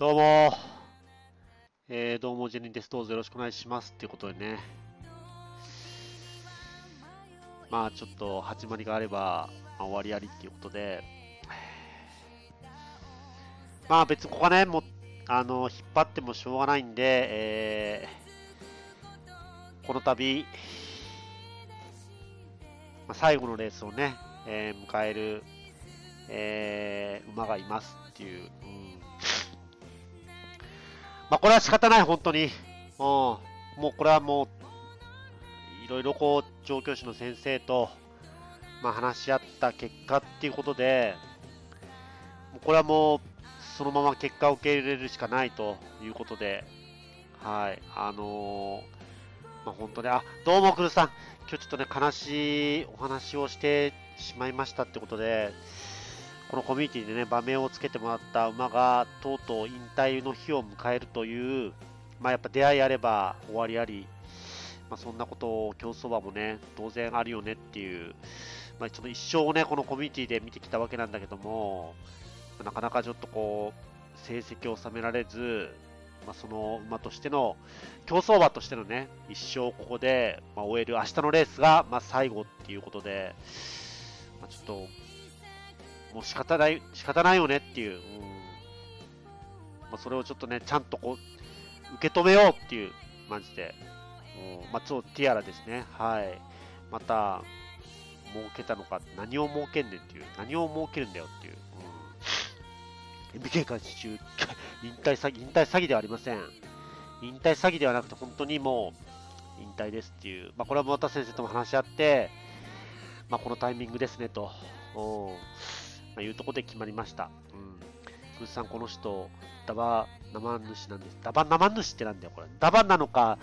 どうもえー、どうも、ジェニーです。どうぞよろしくお願いします。っていうことでね。まあ、ちょっと、始まりがあれば、まあ、終わりありっていうことで。まあ、別にここはね、もあの、引っ張ってもしょうがないんで、えー、この度、まあ、最後のレースをね、えー、迎える、えー、馬がいますっていう、うんまあ、これは仕方ない、本当に。うん。もうこれはもう、いろいろこう、調教師の先生と、まあ、話し合った結果っていうことで、これはもう、そのまま結果を受け入れるしかないということで、はい、あのー、まあ、本当に、あ、どうも、クるさん、今日ちょっとね、悲しいお話をしてしまいましたってことで、このコミュニティでね、場面をつけてもらった馬が、とうとう引退の日を迎えるという、まあやっぱ出会いあれば終わりあり、まあそんなことを競走馬もね、当然あるよねっていう、まあちょっと一生をね、このコミュニティで見てきたわけなんだけども、なかなかちょっとこう、成績を収められず、まあ、その馬としての、競走馬としてのね、一生をここで、まあ、終える明日のレースが、まあ、最後っていうことで、まあ、ちょっともう仕方ない、仕方ないよねっていう、うんまあ、それをちょっとね、ちゃんとこう、受け止めようっていう、マジで。うん、まあ、そう、ティアラですね。はい。また、儲けたのか、何を儲けんねんっていう、何を儲けるんだよっていう。うん、MK 監視中、引退詐欺、引退詐欺ではありません。引退詐欺ではなくて、本当にもう、引退ですっていう。まあ、これはまた先生とも話し合って、まあ、このタイミングですねと。うんまあ、いうところで決まりました。うん。グッさん、この人、ダバ生主なんです。ダバ生主ってなんだよ、これ。ダバなのか、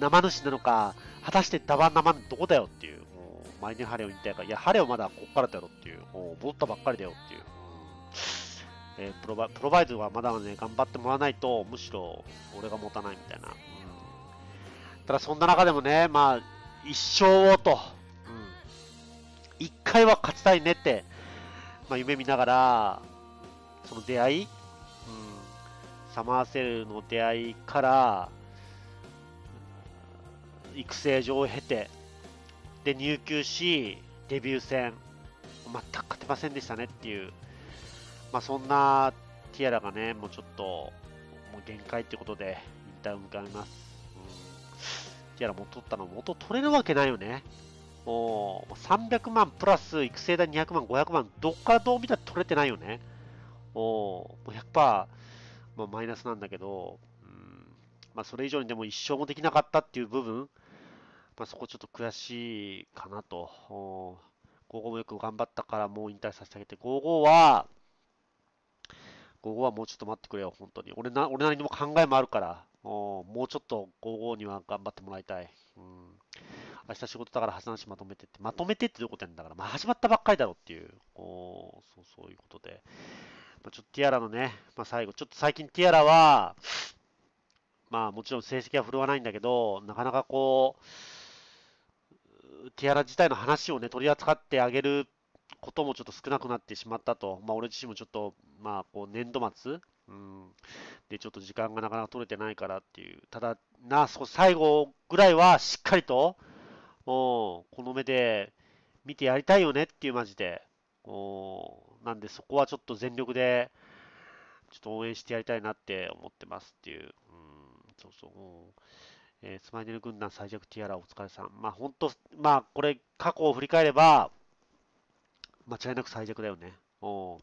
生主なのか、果たしてダバ生どこだよっていう。もう、毎年ハレを引退か。いや、ハレをまだこっからだよっていう。もう、戻ったばっかりだよっていう。えー、プロバプロバイドはまだまだね、頑張ってもらわないと、むしろ俺が持たないみたいな。うん、ただ、そんな中でもね、まあ、一生をと、うん、一回は勝ちたいねってまあ、夢見ながら、その出会い、うん、サマーセルの出会いから、育成上を経て、で、入球し、デビュー戦、全く勝てませんでしたねっていう、まあ、そんなティアラがね、もうちょっと、もう限界ってことで、引退を迎えます。うん、ティアラも取ったの、元取れるわけないよね。お300万プラス育成代200万、500万、どっからどう見たら取れてないよね。お100%、まあ、マイナスなんだけど、うんまあ、それ以上にでも一生もできなかったっていう部分、まあ、そこちょっと悔しいかなと。お55もよく頑張ったからもう引退させてあげて、55は、55はもうちょっと待ってくれよ、本当に。俺な俺なりにも考えもあるから、おもうちょっと55には頑張ってもらいたい。うん明日仕事だから発なしまとめてって、まとめてってどういうことやんだから、まあ、始まったばっかりだろっていう、こう、そう、そういうことで。まあ、ちょっとティアラのね、まあ、最後、ちょっと最近ティアラは、まあもちろん成績は振るわないんだけど、なかなかこう、ティアラ自体の話をね、取り扱ってあげることもちょっと少なくなってしまったと、まあ、俺自身もちょっと、まあ、こう年度末、うん、でちょっと時間がなかなか取れてないからっていう、ただな、そ最後ぐらいはしっかりと、この目で見てやりたいよねっていうマジで。なんでそこはちょっと全力で、ちょっと応援してやりたいなって思ってますっていう。うん、そうそう。えー、スマイネル軍団最弱ティアラお疲れさん。まあ本当、まあこれ過去を振り返れば、間違いなく最弱だよね。ん、こ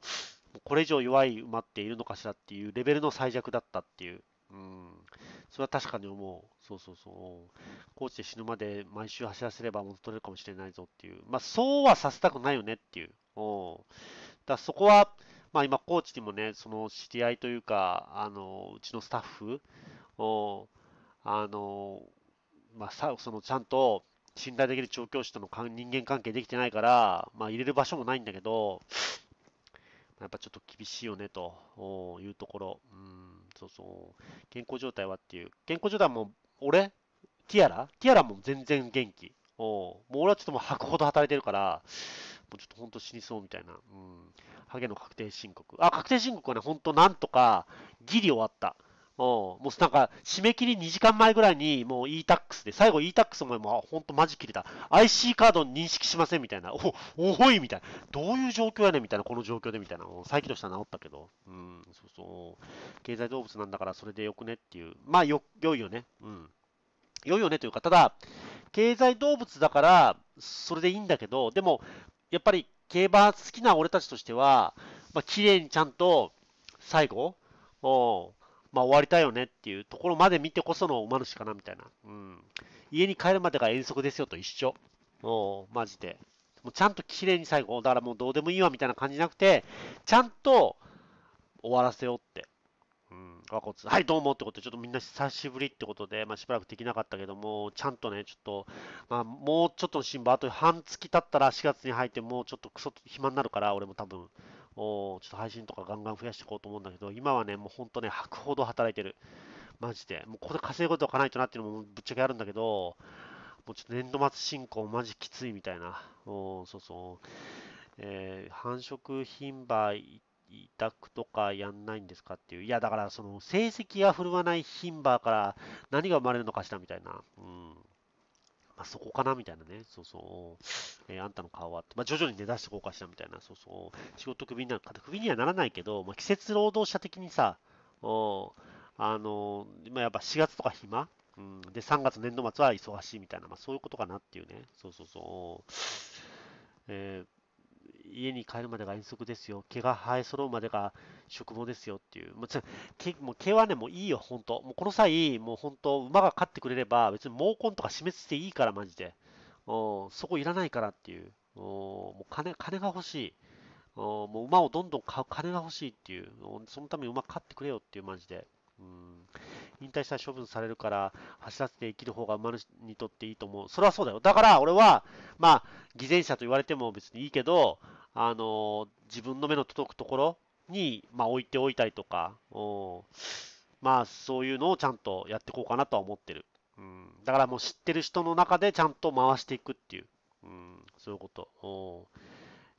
れ以上弱い馬っているのかしらっていうレベルの最弱だったっていう。うんそれは確かに思う。そうそうそう。コーチで死ぬまで毎週走らせれば元取れるかもしれないぞっていう。まあ、そうはさせたくないよねっていう。うん。だそこは、まあ今、コーチにもね、その知り合いというか、あの、うちのスタッフ、をあの、まあ、さ、そのちゃんと、信頼できる調教師との人間関係できてないから、まあ、入れる場所もないんだけど、やっぱちょっと厳しいよねというところ。うんそうそう、健康状態はっていう。健康状態はもう、俺ティアラティアラも全然元気。おもう俺はちょっともう吐くほど働いてるから、もうちょっと本当死にそうみたいな。うん。ハゲの確定申告。あ、確定申告はね、本当なんとか、ギリ終わった。もうなんか、締め切り2時間前ぐらいに、もう e-tax で、最後 e-tax ももう、当マジ切れた。IC カード認識しませんみたいな。お、おいみたいな。どういう状況やねんみたいな、この状況でみたいな。再起動したら治ったけど。うん、そうそう。経済動物なんだからそれでよくねっていう。まあ、よ、良いよね。うん。良いよねというか、ただ、経済動物だから、それでいいんだけど、でも、やっぱり競馬好きな俺たちとしては、まあ、綺麗にちゃんと、最後、おまあ、終わりたいよねっていうところまで見てこその馬主かなみたいな。うん。家に帰るまでが遠足ですよと一緒。もう、マジで。もうちゃんと綺麗に最後、だからもうどうでもいいわみたいな感じじゃなくて、ちゃんと終わらせようって。うん、和骨。はい、どうもってことで、ちょっとみんな久しぶりってことで、まあ、しばらくできなかったけども、ちゃんとね、ちょっと、まあ、もうちょっとの辛抱、あと半月経ったら4月に入って、もうちょっとクソ暇になるから、俺も多分、ちょっと配信とかガンガン増やしていこうと思うんだけど、今はね、もうほんとね、吐くほど働いてる。マジで。もうここで稼ぐことかないとなっていうのもぶっちゃけあるんだけど、もうちょっと年度末進行マジきついみたいな。おそうそう。えー、繁殖品売委託とかやんないんですかっていう。いや、だからその成績が振るわない牝馬から何が生まれるのかしらみたいな。うん。あそこかなみたいなね、そうそう、えー、あんたの顔は、まあ、徐々に出だしていこうかしらみたいな、そうそう、仕事クビになる、クビにはならないけど、まあ、季節労働者的にさ、おあのー、今やっぱ4月とか暇、うん、で、3月年度末は忙しいみたいな、まあ、そういうことかなっていうね、そうそうそう、えー家に帰るまでが遠足ですよ。毛が生え揃うまでが植毛ですよっていう。もう毛もう毛はね、もういいよ、本当もうこの際、もう本当馬が飼ってくれれば、別に毛根とか死滅していいから、マジで。おそこいらないからっていう。おもう金金が欲しい。おもう馬をどんどん買う金が欲しいっていう。そのために馬飼ってくれよっていう、マジで。うん引退したら処分されるから、走らせて生きる方が馬にとっていいと思う。それはそうだよ。だから、俺は、まあ、偽善者と言われても別にいいけど、あの自分の目の届くところに、まあ、置いておいたりとか、まあ、そういうのをちゃんとやっていこうかなとは思ってる。うん、だからもう知ってる人の中でちゃんと回していくっていう、うん、そういうこと。うん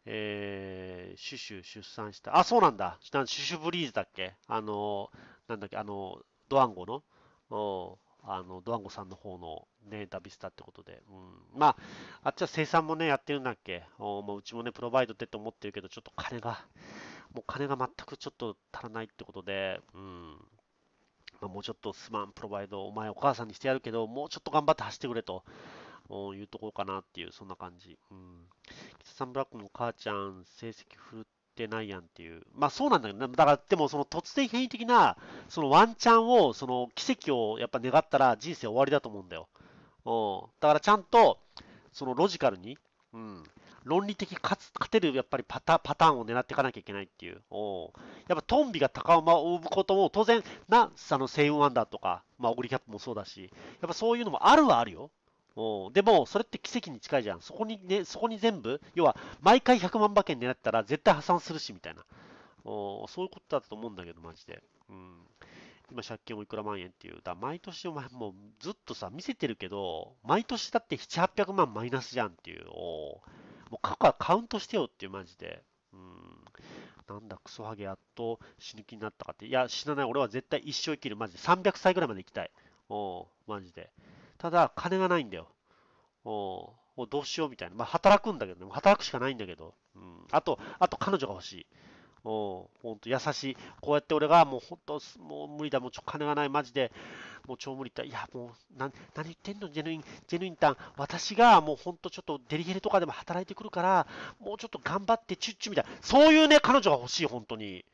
えー、シュシュ出産した。あ、そうなんだ。シュシュブリーズだっけあの、なんだっけ、あの、ドワンゴの、あの、ドワンゴさんの方の、ね、ダビスタってことで。うん。まあ、あっちは生産もね、やってるんだっけおもううちもね、プロバイドってと思ってるけど、ちょっと金が、もう金が全くちょっと足らないってことで、うん。まあ、もうちょっとすまん、プロバイド、お前お母さんにしてやるけど、もうちょっと頑張って走ってくれと。いうところかなっていう、そんな感じ。うん。キササンブラックの母ちゃん、成績振るってないやんっていう。まあそうなんだけど、ね、だからでもその突然変異的な、そのワンチャンを、その奇跡をやっぱ願ったら人生終わりだと思うんだよ。うん。だからちゃんと、そのロジカルに、うん。論理的かつ、勝てるやっぱりパタパターンを狙っていかなきゃいけないっていう。おやっぱトンビが高馬を生むことも当然、な、あの、セイウンアンダーとか、まあ、オグリキャップもそうだし、やっぱそういうのもあるはあるよ。おでも、それって奇跡に近いじゃん。そこにね、そこに全部、要は、毎回100万馬券狙ったら絶対破産するし、みたいな。おそういうことだと思うんだけど、マジで。うん。今借金もいくら万円っていう。だ毎年お前もうずっとさ、見せてるけど、毎年だって7、800万マイナスじゃんっていう。おもう過去はカウントしてよっていうマジで。うん。なんだ、クソハゲやっと死ぬ気になったかって。いや、死なない。俺は絶対一生生きる。マジで300歳ぐらいまで生きたい。おマジで。ただ、金がないんだよ。おもうどうしようみたいな。まあ、働くんだけどね。働くしかないんだけど。うん。あと、あと彼女が欲しい。ほんと優しい。こうやって俺がもう本当、もう無理だ、もうちょ金がない、マジで、もう超無理だ。いや、もう、な何言ってんの、ジェヌイン、ジェヌインタン。私がもう本当ちょっとデリヘルとかでも働いてくるから、もうちょっと頑張って、チュッチュみたいな。そういうね、彼女が欲しい、本当に。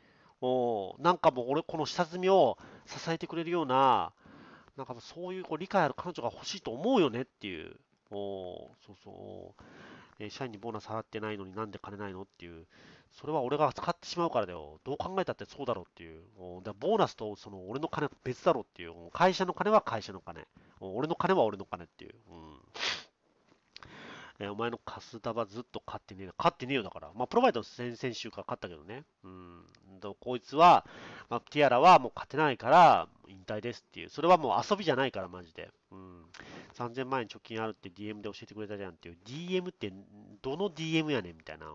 おなんかもう俺、この下積みを支えてくれるような、なんかそういうこう理解ある彼女が欲しいと思うよねっていう。おそうそう。え社員にボーナス払ってないのになんで金ないのっていう、それは俺が使ってしまうからだよ。どう考えたってそうだろうっていう。おだボーナスとその俺の金は別だろうっていう。会社の金は会社の金。俺の金は俺の金っていう。うんえー、お前のカスタバずっと勝ってねえな。勝ってねえよだから。まあ、プロバイド先々週から勝ったけどね。うん。こいつは、まあ、ティアラはもう勝てないから、引退ですっていう。それはもう遊びじゃないから、マジで。うん。3000万円貯金あるって DM で教えてくれたじゃんっていう。DM って、どの DM やねんみたいな。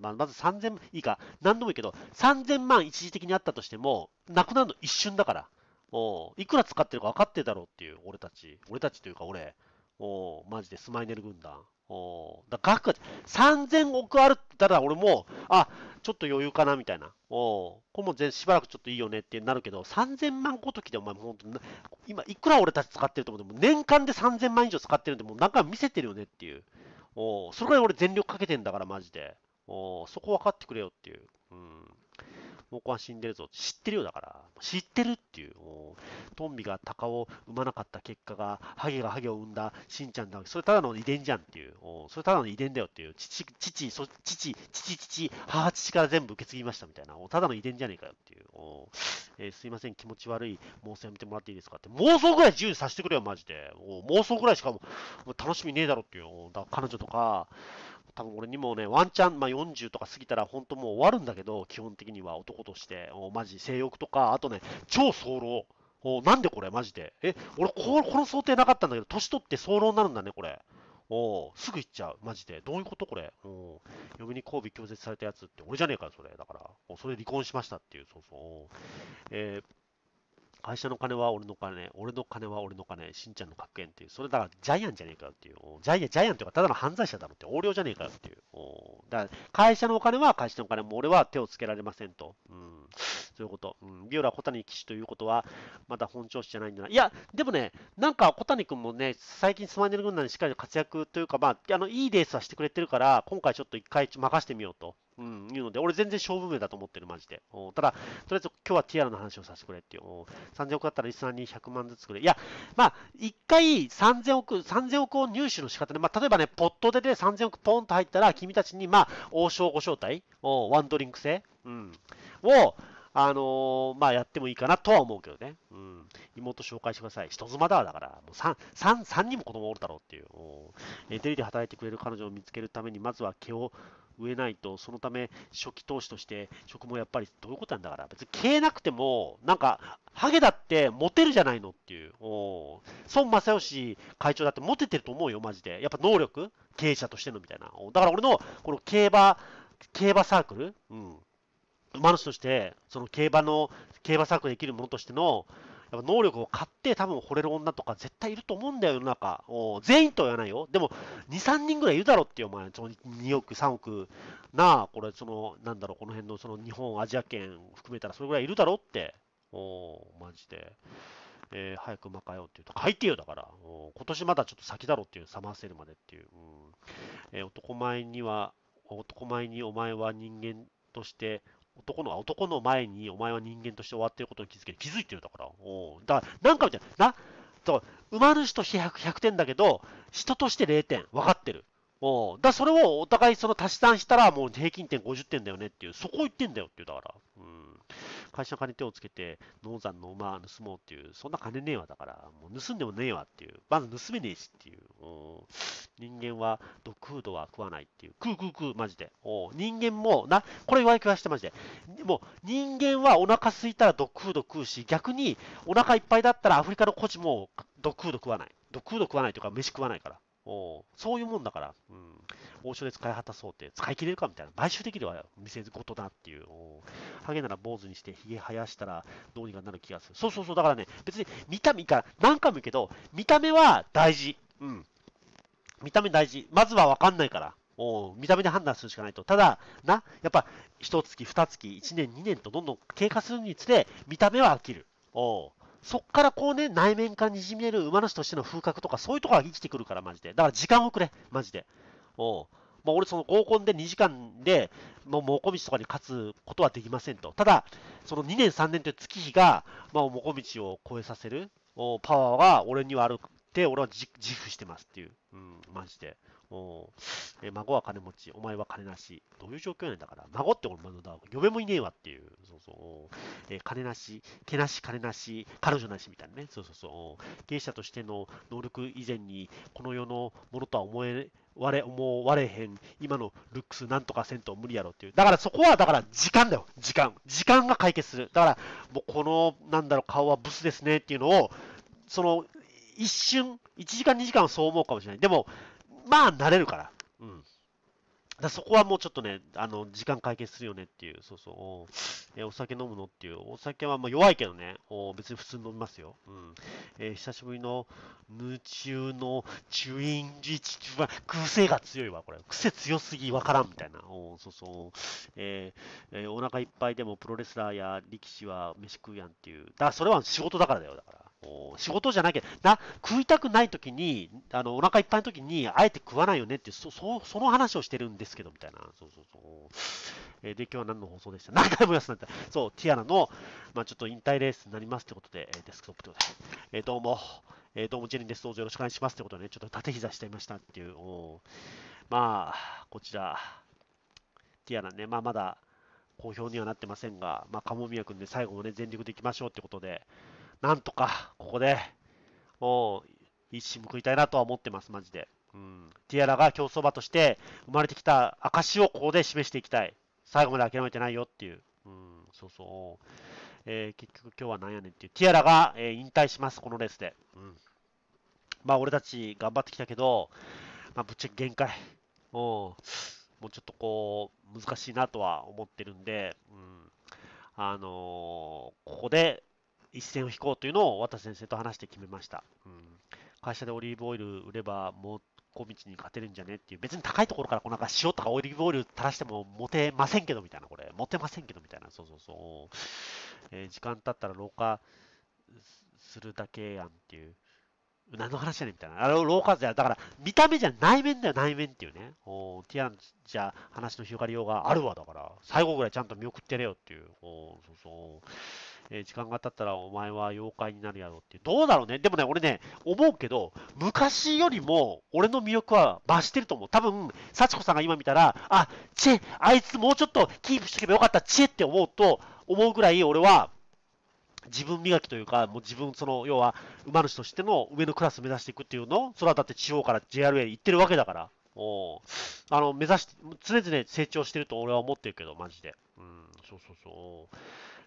まあ、まず3000、いいか、何でもいいけど、3000万一時的にあったとしても、なくなるの一瞬だから。おいくら使ってるか分かってるだろうっていう、俺たち。俺たちというか俺。おマジでスマイネル軍団。おだ額が3000億あるって言ったら、俺も、あ、ちょっと余裕かなみたいな。おこれもしばらくちょっといいよねってなるけど、3000万ごときでお前もう、今いくら俺たち使ってると思っても、年間で3000万以上使ってるんで、もうなんか見せてるよねっていう。おそれぐらい俺全力かけてんだから、マジで。おそこ分かってくれよっていう。うん。もうこは死んでるぞ、知ってるようだから、知ってるっていう、もうトンビが鷹を産まなかった結果が、ハゲがハゲを産んだしんちゃんだ、それただの遺伝じゃんっていう、それただの遺伝だよっていう、父、父、父、父、父、母、父から全部受け継ぎましたみたいな、ただの遺伝じゃねえかよっていう、えー、すいません、気持ち悪い妄想やめてもらっていいですかって、妄想ぐらい自由にさせてくれよ、マジで。妄想ぐらいしかも楽しみねえだろっていう、だ彼女とか、多分俺にもね、ワンチャン、まあ、40とか過ぎたら本当もう終わるんだけど、基本的には男として、おマジ性欲とか、あとね、超早漏。おなんでこれマジで。え、俺こ、この想定なかったんだけど、年取って早漏になるんだね、これ。おすぐ行っちゃう。マジで。どういうことこれ。お嫁に交尾拒絶されたやつって、俺じゃねえかよ、それ。だから。それ離婚しましたっていう、そうそう。えー会社の金は俺の金、俺の金は俺の金、しんちゃんの格言っていう、それだからジャイアンじゃねえかよっていう、ジャイアン、ジャイアンとかただの犯罪者だろって、横領じゃねえかよっていう、だから会社のお金は会社のお金も俺は手をつけられませんと、うん、そういうこと、うん、ビオラ小谷騎士ということは、まだ本調子じゃないんだな、いや、でもね、なんか小谷君もね、最近スマイネル軍団にしっかりと活躍というか、まあ、あのいいレースはしてくれてるから、今回ちょっと一回任してみようと、うん、いうので、俺全然勝負名だと思ってる、マジで。ただ、とりあえず今日はティアラの話をさせてくれっていう。3000億だったらリスナーに100万ずつくれ。いや、まあ、一回3000億、3000億を入手の仕方で、まあ、例えばね、ポットでで3000億ポンと入ったら、君たちに、まあ、王将ご招待、ワンドリンク制、うん、を、あのー、まあ、やってもいいかなとは思うけどね。うん。妹紹介してください。人妻だわ、だから。もう3、三、三人も子供おるだろうっていう。えー、デリで働いてくれる彼女を見つけるために、まずは毛を植えないと、そのため初期投資として食もやっぱりどういうことなんだから、別に消えなくても、なんか、ハゲだってモテるじゃないのっていう。お孫正義会長だってモテてると思うよ、マジで。やっぱ能力経営者としてのみたいな。だから俺の、この競馬、競馬サークルうん。馬主として、その競馬の、競馬サークルできるものとしての、やっぱ能力を買って多分惚れる女とか絶対いると思うんだよ、世の中。全員とは言わないよ。でも、2、3人ぐらいいるだろっていう、お前、その2億、3億、なあ、これ、その、なんだろう、この辺の、その日本、アジア圏含めたらそれぐらいいるだろって。おマジで。えー、早くまかよって言うと、書いてよだから、今年まだちょっと先だろっていう、サマーセールまでっていう。うんえー、男前には、男前にお前は人間として男の男の前にお前は人間として終わってることに気づけ気づいてるだから。おだから、なんかみたいな。なと埋まる人 100, 100点だけど、人として0点、分かってる。おだそれをお互いその足し算したら、もう平均点50点だよねっていう、そこ言ってんだよっていう、だから。うん会社の金手をつけて、農山の馬盗もうっていう、そんな金ねえわだから、もう盗んでもねえわっていう、まず盗めねえしっていう、人間は毒クードは食わないっていう、食う食う食う、マジで。人間も、な、これ言われきましてマジで。でも人間はお腹空いたら毒クード食うし、逆にお腹いっぱいだったらアフリカの孤児も毒クード食わない。毒クード食わないというか、飯食わないから。おそういうもんだから。うん、王将で使い果たそうって、使い切れるかみたいな、買収できるせ店ごとだっていう、ハゲなら坊主にして、ひげ生やしたらどうにかなる気がする。そうそうそう、だからね、別に見た目か、何回も言うけど、見た目は大事。うん。見た目大事。まずは分かんないから。お見た目で判断するしかないと。ただ、な、やっぱ、1月、2月、1年、2年とどんどん経過するにつれ、見た目は飽きる。おそっからこうね、内面からにじみ出る馬主としての風格とか、そういうところが生きてくるから、マジで。だから時間をくれ、マジで。おう、まあ、俺、その合コンで2時間で、もう、もことかに勝つことはできませんと。ただ、その2年、3年という月日が、まあ、もこを超えさせるおパワーは俺にはあるって、俺は自負してますっていう。うん、マジで。おえ孫は金持ち、お前は金なし。どういう状況なんだから。孫って俺、まだ、嫁もいねえわっていう。そうそう。え金なし、毛なし、金なし、彼女なしみたいなね。そうそうそう。芸者としての能力以前に、この世のものとは思え割れ、もう割れへん、今のルックスなんとかせんと無理やろっていう。だからそこは、だから時間だよ、時間。時間が解決する。だから、もうこの、なんだろう、顔はブスですねっていうのを、その、一瞬、1時間、2時間はそう思うかもしれない。でも、まあ、慣れるから。だそこはもうちょっとね、あの、時間解決するよねっていう、そうそうお、えお酒飲むのっていう、お酒はもう弱いけどね、お別に普通に飲みますよ。うん。えー、久しぶりの夢中のチュインジチチュは癖が強いわ、これ。癖強すぎわからんみたいな。おそうそう。えー、えー、お腹いっぱいでもプロレスラーや力士は飯食うやんっていう。だからそれは仕事だからだよ、だから。仕事じゃなきゃな食いたくない時にあのお腹いっぱいの時にあえて食わないよねってそそその話をしてるんですけどみたいなそうそうそう、えー、で今日は何の放送でした何回もやくなんたそうティアラの、まあ、ちょっと引退レースになりますってことで、えー、デスクトップってことで、えー、どうも、えー、どうもジェリンですどうぞよろしくお願いしますってことでねちょっと縦膝しちゃいましたっていうまあこちらティアラねまあまだ好評にはなってませんが、まあ、カモミヤ君で最後もね全力でいきましょうってことでなんとか、ここで、もう、一矢報いたいなとは思ってます、マジで。うん。ティアラが競走馬として生まれてきた証をここで示していきたい。最後まで諦めてないよっていう。うん、そうそう。えー、結局今日はなんやねんっていう。ティアラが、えー、引退します、このレースで。うん。まあ、俺たち頑張ってきたけど、まあ、ぶっちゃけ限界。うもうちょっとこう、難しいなとは思ってるんで、うん。あのー、ここで、一線を引こうというのを渡先生と話して決めました、うん、会社でオリーブオイル売ればもう小道に勝てるんじゃねっていう別に高いところからこうなんか塩とかオリーブオイル垂らしてもモテませんけどみたいなこれモテませんけどみたいなそうそうそう、えー、時間経ったら老化するだけやんっていう何の話やねんみたいな。あれ、ローカーズや。だから、見た目じゃ内面だよ、内面っていうね。おティアンじゃ話の広がりようがあるわ、だから。最後ぐらいちゃんと見送ってやれよっていう。おそうそう。えー、時間が経ったらお前は妖怪になるやろっていう。どうだろうね。でもね、俺ね、思うけど、昔よりも俺の魅力は増してると思う。多分、幸子さんが今見たら、あ、チェ、あいつもうちょっとキープしとけばよかった、チェって思うと、思うぐらい俺は、自分磨きというか、もう自分、その、要は、馬主としての上のクラス目指していくっていうのそれはだって地方から JRA 行ってるわけだから。おあの、目指して、常々成長してると俺は思ってるけど、マジで。うん、そうそうそう。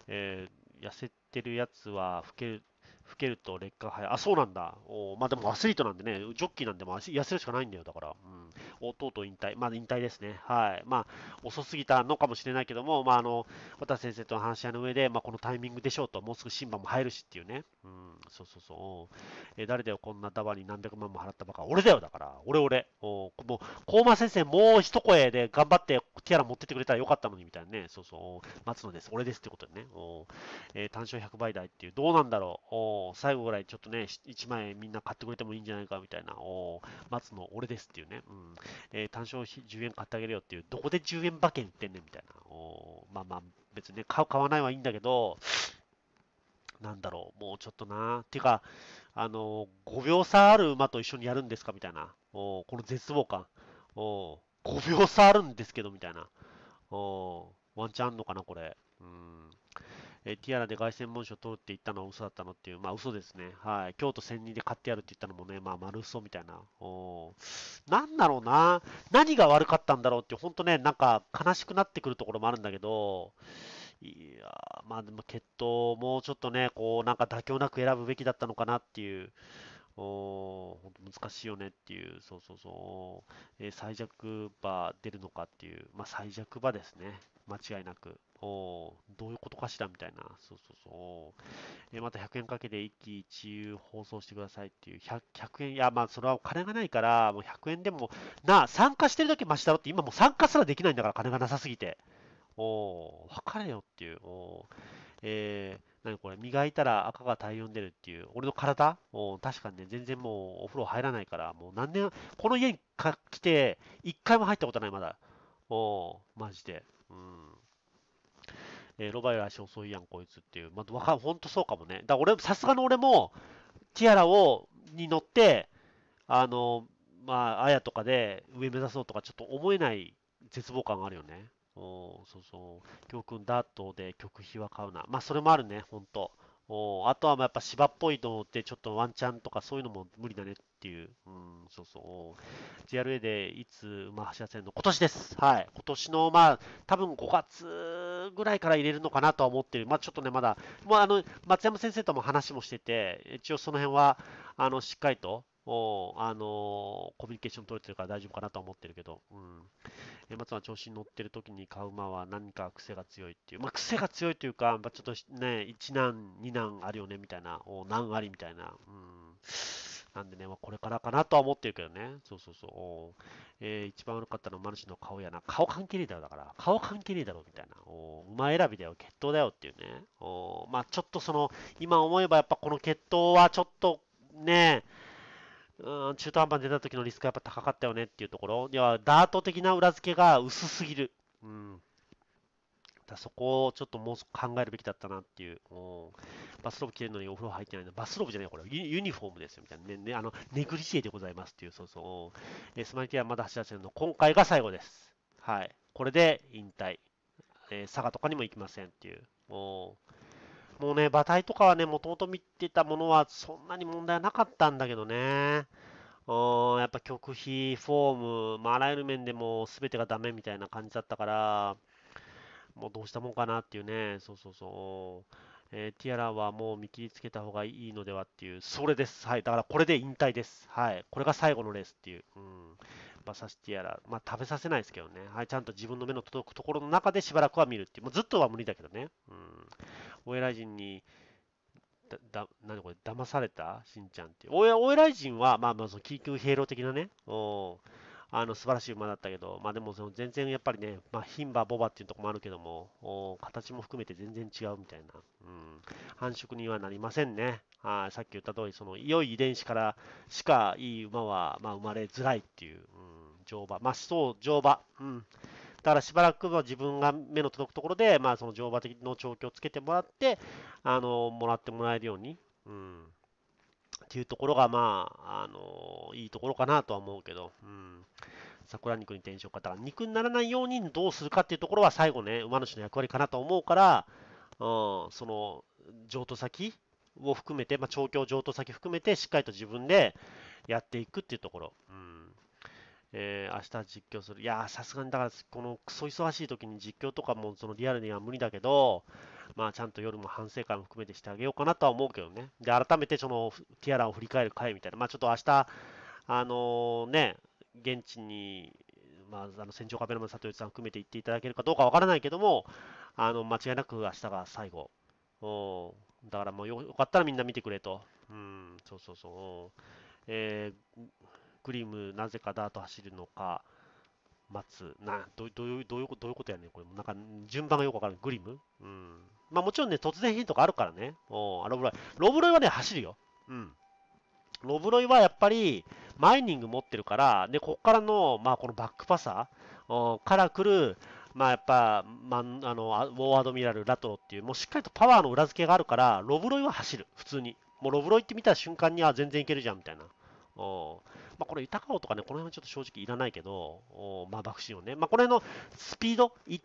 えー痩せてるやつは老け老けると劣化早い。あ、そうなんだ。おまあでもアスリートなんでね、ジョッキーなんでも痩せるしかないんだよ、だから。うん。弟引退。まあ引退ですね。はい。まあ、遅すぎたのかもしれないけども、まああの、渡先生との話し合いの上で、まあこのタイミングでしょうと、もうすぐ審判も入るしっていうね。うん、そうそうそう。え誰だよ、こんなダバに何百万も払ったばか。俺だよ、だから。俺俺。おもう、コーマ先生、もう一声で頑張ってティアラ持ってってくれたらよかったのに、みたいなね。そうそう。待つのです。俺ですってことでね。おえー、単勝100倍台っていう、どうなんだろう。お最後ぐらいちょっとね、1枚みんな買ってくれてもいいんじゃないかみたいな、お待つの俺ですっていうね、うん、えー、単勝10円買ってあげるよっていう、どこで10円馬券売ってんねんみたいな、おまあまあ、別にね、買う、買わないはいいんだけど、なんだろう、もうちょっとな、てか、あの5秒差ある馬と一緒にやるんですかみたいな、おこの絶望感、お5秒差あるんですけどみたいな、おワンチャンあんのかな、これ。うんえティアラで凱旋門賞取るって言ったのは嘘だったのっていう、まあ嘘ですね。はい。京都千人で買ってやるって言ったのもね、まあ丸嘘みたいな。おなんだろうな。何が悪かったんだろうって、本当ね、なんか悲しくなってくるところもあるんだけど、いやまあでも決闘、もうちょっとね、こう、なんか妥協なく選ぶべきだったのかなっていう。お本当難しいよねっていう、そうそうそう、えー、最弱馬出るのかっていう、まあ最弱馬ですね、間違いなく。おどういうことかしらみたいな。そうそうそう。えまた100円かけて一喜一憂放送してくださいっていう。100, 100円、いや、まあ、それはお金がないから、もう100円でも、なあ、参加してるだけマシだろって、今もう参加すらできないんだから、金がなさすぎて。お分かれよっていう。おえー、何これ、磨いたら赤が体温出るっていう。俺の体お確かにね、全然もうお風呂入らないから、もう何年、この家に来て、一回も入ったことない、まだ。おマジで。うん。えー、ロバイラ足遅いやん、こいつっていう。まあ、わかほんとそうかもね。だ俺、さすがの俺も、ティアラを、に乗って、あの、まあ、あやとかで上目指そうとか、ちょっと思えない絶望感があるよね。おそうそう。教訓ダートで極秘は買うな。まあ、それもあるね、ほんと。おあとはやっぱ芝っぽいと思ってちょっとワンチャンとかそういうのも無理だねっていう。うん、そうそう。JRA でいつ馬走らせるの今年です。はい。今年のまあ、多分5月ぐらいから入れるのかなとは思ってる。まあ、ちょっとね、まだ、まあ、あの、松山先生とも話もしてて、一応その辺は、あの、しっかりと、おあのー、コミュニケーション取れてるから大丈夫かなと思ってるけど、うん。松は調子に乗ってる時に買う馬は何か癖が強いっていう、まあ、癖が強いというか、まあ、ちょっとね、一難、二難あるよねみたいな、お難ありみたいな、うん。なんでね、まあ、これからかなとは思ってるけどね。そうそうそう。えー、一番悪かったのはマルシの顔やな。顔関係ねえだろ、だから。顔関係ねえだろ、みたいな。お馬選びだよ、決闘だよっていうね。おまあ、ちょっとその、今思えばやっぱこの決闘はちょっとね、うん、中途半端に出た時のリスクはやっぱ高かったよねっていうところ。では、ダート的な裏付けが薄すぎる。うん。だそこをちょっともう考えるべきだったなっていう、うん、バスローブ着てるのにお風呂入ってないの、バスローブじゃないこれユ、ユニフォームですよみたいなね、ねあのネグリシエでございますっていう、そうそう、うん、スマイティアまだ走らせるの、今回が最後です。はい、これで引退、えー、佐賀とかにも行きませんっていう。もうもうね、馬体とかはね、もともと見てたものはそんなに問題はなかったんだけどね。うん、やっぱ極秘、フォーム、まあ、あらゆる面でも全てがダメみたいな感じだったから、もうどうしたもんかなっていうね、そうそうそう。えー、ティアラはもう見切りつけた方がいいのではっていう、それです。はい。だからこれで引退です。はい。これが最後のレースっていう。うん。馬刺しティアラ。まあ食べさせないですけどね。はい。ちゃんと自分の目の届くところの中でしばらくは見るっていう。もうずっとは無理だけどね。うん。お偉い人に、だ、だ、なこれ、騙されたしんちゃんっていう。お偉い人は、まあまあ、その緊急兵糧的なね。うん。あの素晴らしい馬だったけど、まあ、でもその全然やっぱりね、まあ、牝馬、ボバっていうとこもあるけども、形も含めて全然違うみたいな、うん、繁殖にはなりませんね。あさっき言った通り、その良い遺伝子からしかいい馬は、まあ、生まれづらいっていう、うん、乗馬、まあ、そう、乗馬。うんだからしばらくは自分が目の届くところで、まあ、その乗馬的の調教をつけてもらって、あのもらってもらえるように、うん、っていうところが、まあ、あのいいところかなとは思うけど、うん。桜肉に転職方が肉にならないようにどうするかっていうところは最後ね、馬主の役割かなと思うから、うん、その譲渡先を含めて、まあ、調教譲渡先含めて、しっかりと自分でやっていくっていうところ。うんえー、明日実況する。いやさすがにだから、このクソ忙しい時に実況とかもそのリアルには無理だけど、まあ、ちゃんと夜も反省会も含めてしてあげようかなとは思うけどね。で、改めてそのティアラを振り返る会みたいな、まあ、ちょっと明日、あのね、現地に、まあ、あの戦場カメラマン佐藤さん含めて行っていただけるかどうかわからないけども、あの間違いなく明日が最後。おだからもうよかったらみんな見てくれと。うん、そうそうそう。えー、クリーム、なぜかダート走るのか、待つ。な、どういうどういうどういうことやねん、これ。なんか順番がよくわからない。グリムうん。まあもちろんね、突然ヒントがあるからね。おロブロイ。ロブロイはね、走るよ。うん。ロブロイはやっぱり、マイニング持ってるから、で、こっからの、まあこのバックパサーから来る、まあやっぱ、まあ、あの、ウォワードミラル、ラトロっていう、もうしっかりとパワーの裏付けがあるから、ロブロイは走る。普通に。もうロブロイって見た瞬間に、は全然いけるじゃん、みたいな。おまあ、これ、豊尾とかね、この辺はちょっと正直いらないけど、おまあ、爆心をね、まあ、この辺のスピード、い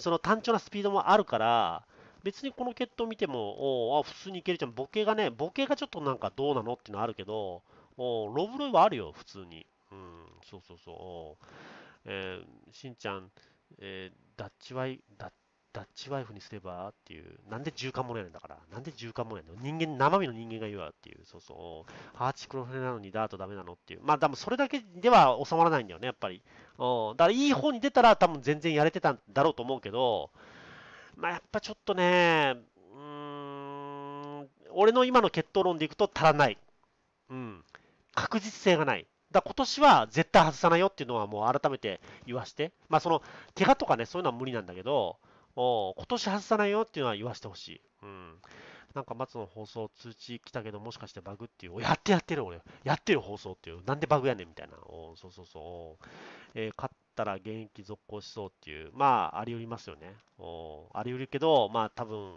その単調なスピードもあるから、別にこの決闘見ても、おあ、普通にいけるじゃん。ボケがね、ボケがちょっとなんかどうなのっていうのはあるけど、おロブロイはあるよ、普通に。うん、そうそうそう。おえー、しんちゃん、えー、ダッチワイ、ダッダッチワイフにすればっていう、なんで銃艦もらえるんだから、なんで銃艦もらえるの人間、生身の人間が言うわっていう、そうそう、ハーチクロフレなのにダートダメなのっていう、まあ、でもそれだけでは収まらないんだよね、やっぱり。うん、だからいい方に出たら、多分全然やれてたんだろうと思うけど、まあ、やっぱちょっとね、うん、俺の今の決闘論でいくと足らない。うん。確実性がない。だ今年は絶対外さないよっていうのはもう改めて言わして。まあその、怪我とかね、そういうのは無理なんだけど、お今年外さないよっていうのは言わしてほしい。うん。なんか松の放送通知来たけど、もしかしてバグっていう、やってやってる俺、やってる放送っていう、なんでバグやねんみたいな、おそうそうそう、えー、勝ったら現役続行しそうっていう、まあ、あり得りますよね。おあり得るけど、まあ、多分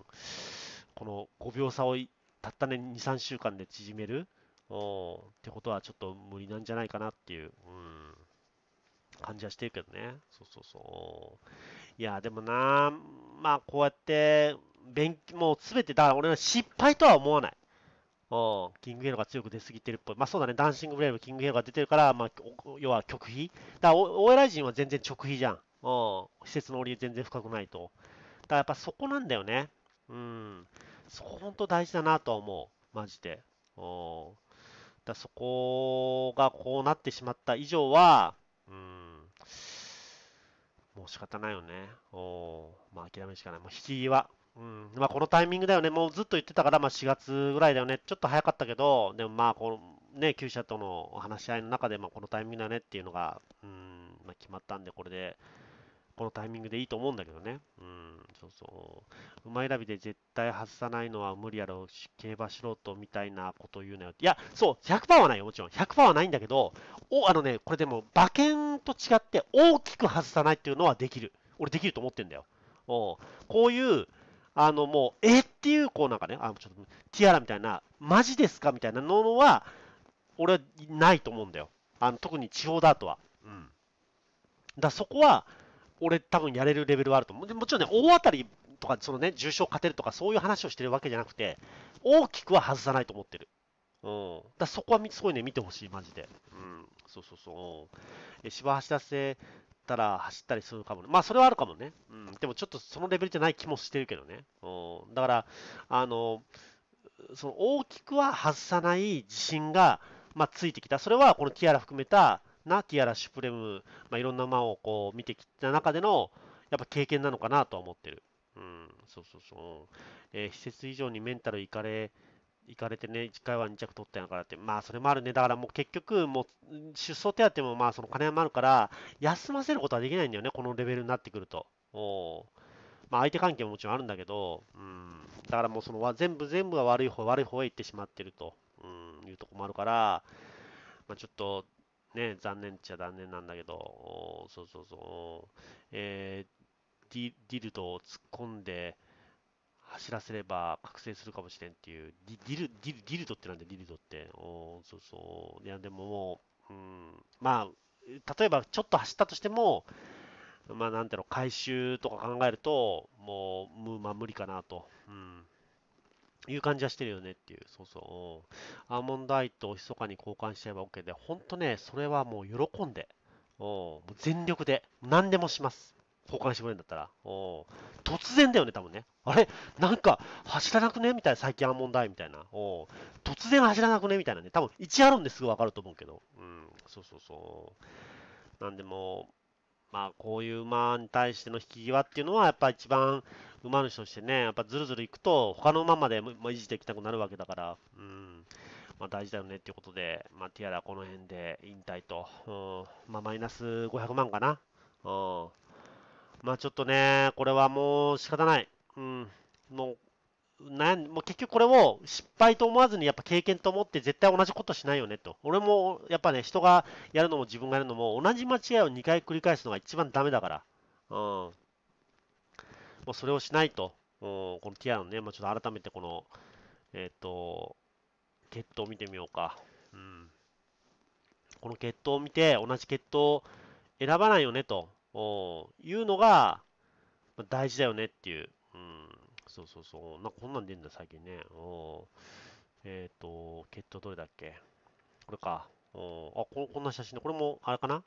この5秒差をたったね、2、3週間で縮めるおってことは、ちょっと無理なんじゃないかなっていう、うん、感じはしてるけどね。そうそうそう。いや、でもな、まあ、こうやって、勉強、もうすべて、だから俺は失敗とは思わない。うん、キングヘロが強く出すぎてるっぽい。まあそうだね、ダンシングブレイブ、キングヘロが出てるから、まあ、要は極秘。だからお、お偉い人は全然直秘じゃん。うん、施設の折り全然深くないと。だからやっぱそこなんだよね。うん。そこ本当大事だなとは思う。マジで。うん。だそこがこうなってしまった以上は、うん。もう仕方ないよね。おまあ諦めるしかない。もう引き際。うん、まあ、このタイミングだよね、もうずっと言ってたから、まあ、4月ぐらいだよね、ちょっと早かったけど、でもまあこの、ね、旧社との話し合いの中で、まあ、このタイミングだねっていうのが、うんまあ、決まったんで、これで、このタイミングでいいと思うんだけどね、うん、そうそう、馬選びで絶対外さないのは無理やろ競馬素人みたいなこと言うなよって、いや、そう、100%はないよ、もちろん、100%はないんだけど、おあのね、これでも、馬券と違って、大きく外さないっていうのはできる、俺、できると思ってんだよ。おこういうあの、もう、えっていう、こうなんかね、あ、ちょっと、ティアラみたいな、マジですかみたいなのは、俺はないと思うんだよ。あの特に地方だとは。うん。だそこは、俺多分やれるレベルはあると思う。でもちろんね、大当たりとか、そのね、重症勝てるとか、そういう話をしてるわけじゃなくて、大きくは外さないと思ってる。うん。だそこはすごいね、見てほしい、マジで。うん。そうそうそう。え、芝橋達成たら走ったりするかも、ね、まあ、それはあるかもね。うん、でもちょっとそのレベルじゃない気もしてるけどね。うん、だから、あの、その大きくは外さない自信が、まあ、ついてきた。それはこのティアラ含めた、な、ティアラ、シュプレム、まあ、いろんな馬をこう見てきた中での、やっぱ経験なのかなとは思ってる。うん、そうそうそう。えー、施設以上にメンタルいかれ、行かれてね、1回は2着取ったんやからって、まあそれもあるね、だからもう結局、もう出走手当もまあその金もあるから、休ませることはできないんだよね、このレベルになってくると。おまあ、相手関係ももちろんあるんだけど、うん、だからもうその全部、全部が悪い方悪い方へ行ってしまってると、うん、いうとこもあるから、まあ、ちょっと、ね、残念っちゃ残念なんだけど、そうそうそう、えー、ディディルドを突っ込んで、走らせれば覚醒するかもしれんっていう、ディル、ディル、ディルドってなんで、ディルドって。おそうそう。いや、でももう、うん、まあ、例えばちょっと走ったとしても、まあ、なんていうの、回収とか考えると、もう、まあ、無理かなと。うん。いう感じはしてるよねっていう。そうそう。アーモンドアイと密かに交換しちゃえば OK で、ほんとね、それはもう喜んで、おもう全力で、何でもします。交換してくれるんだったら。お突然だよね、多分ね。あれなんか、走らなくねみたいな、最近は問題みたいな。お突然走らなくねみたいなね。多分、1あるんですぐわかると思うけど。うん、そうそうそう。なんでも、まあ、こういう馬に対しての引き際っていうのは、やっぱ一番馬主としてね、やっぱずるずるいくと、他の馬まで維持できなくなるわけだから、うん、まあ、大事だよねっていうことで、まあ、ティアラこの辺で引退と、うん、まあ、マイナス500万かな。うんまあちょっとね、これはもう仕方ない。うん。もう、なんもう結局これを失敗と思わずにやっぱ経験と思って絶対同じことしないよねと。俺もやっぱね、人がやるのも自分がやるのも同じ間違いを2回繰り返すのが一番ダメだから。うん。もうそれをしないと。うん、このティアのね、まあ、ちょっと改めてこの、えっ、ー、と、決闘を見てみようか。うん。この決闘を見て、同じ血統を選ばないよねと。おいうのが、大事だよねっていう。うん。そうそうそう。なこんなん出んだ、最近ね。おえっ、ー、と、血糖どれだっけこれか。おあこ、こんな写真だ。これも、あれかな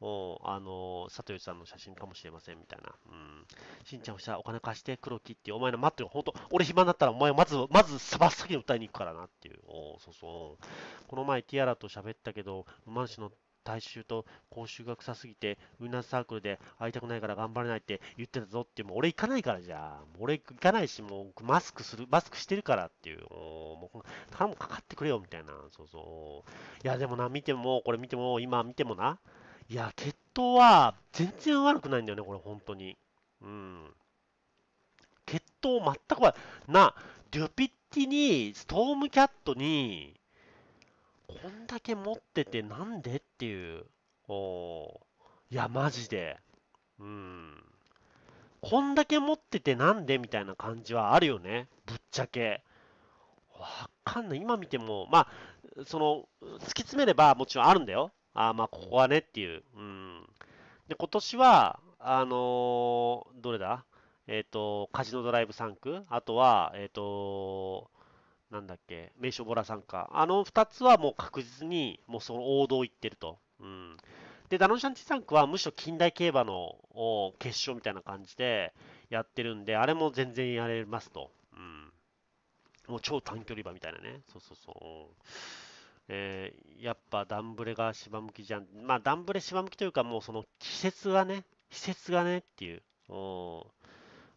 おあのー、佐藤さんの写真かもしれませんみたいな。うん。しんちゃんをしたらお金貸して、黒木っていう、お前の待ってよ。ほんと、俺暇になったらお前まず、まず、さばっさきに歌いに行くからなっていう。おそうそう。この前、ティアラと喋ったけど、馬主の大衆と講習が臭すぎて、ウーナーサークルで会いたくないから頑張れないって言ってたぞって、もう俺行かないからじゃあ、俺行かないし、もうマスクする、マスクしてるからっていう、もう頼むかかってくれよみたいな、そうそう。いや、でもな、見ても、これ見ても、今見てもな、いや、血統は全然悪くないんだよね、これ、本当に。うん。血統全く悪い。な、デュピッティに、ストームキャットに、こんだけ持っててなんでっていう。おいや、マジで。うん。こんだけ持っててなんでみたいな感じはあるよね。ぶっちゃけ。わかんない。今見ても、まあ、その、突き詰めればもちろんあるんだよ。あまあ、ここはねっていう。うん。で、今年は、あのー、どれだえっ、ー、と、カジノドライブ3区あとは、えっ、ー、となんだっけ、名所ボラさんか。あの二つはもう確実に、もうその王道行ってると。うん。で、ダノンシャンティサンクはむしろ近代競馬の決勝みたいな感じでやってるんで、あれも全然やれますと。うん。もう超短距離馬みたいなね。そうそうそう。えー、やっぱダンブレが芝向きじゃん。まあ、ダンブレ芝向きというか、もうその季節がね、季節がねっていう。お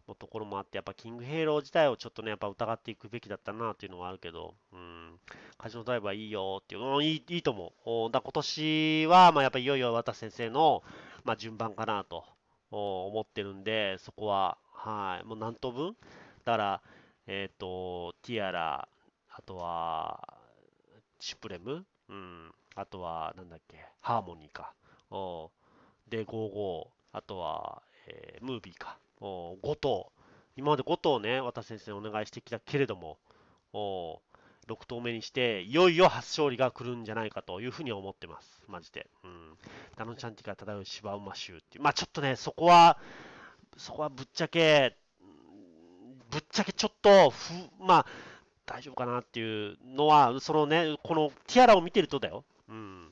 のところもあって、やっぱキングヘイロー自体をちょっとね、やっぱ疑っていくべきだったなっていうのはあるけど、うん、カジノドライブはいいよっていう、うん、いいいいと思う。だ今年は、まあ、やっぱりいよいよ渡先生の、まあ、順番かなと思ってるんで、そこは、はい、もう何等分だから、えっ、ー、と、ティアラ、あとは、シュプレム、うん、あとは、なんだっけ、ハーモニーか、おん、で、55、あとは、えー、ムービーか。5頭、今まで5頭ね、渡先生にお願いしてきたけれども、6頭目にして、いよいよ初勝利が来るんじゃないかというふうに思ってます、マジで。うん。ダノンチャンティが漂う芝馬衆っていう、まあちょっとね、そこは、そこはぶっちゃけ、ぶっちゃけちょっと、ふまあ、大丈夫かなっていうのは、そのね、このティアラを見てるとだよ。うん。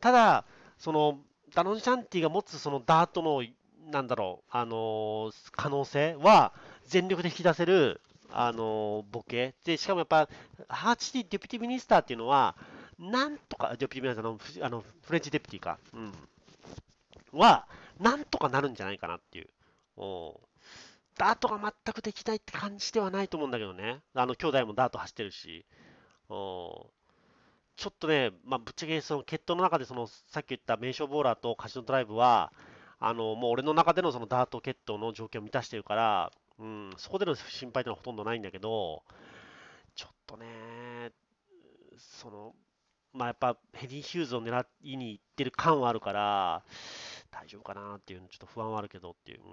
ただ、その、ダノンシャンティが持つそのダートのなんだろう、あの可能性は全力で引き出せる、あのボケ。で、しかもやっぱ、ハーチティデプティミニスターっていうのは、なんとか、デプティミニスターのフあのフレンチデプティか、うん、は、なんとかなるんじゃないかなっていう。おダートが全くできないって感じではないと思うんだけどね。あの、兄弟もダート走ってるし。おちょっとね、まあ、ぶっちゃけその決闘の中でそのさっき言った名称ボーラーとカシノドライブは、あの、もう俺の中でのそのダート決闘の状況を満たしてるから、うん、そこでの心配ってのはほとんどないんだけど、ちょっとね、その、まあ、やっぱヘリー・ヒューズを狙いに行ってる感はあるから、大丈夫かなっていう、ちょっと不安はあるけどっていう、うん、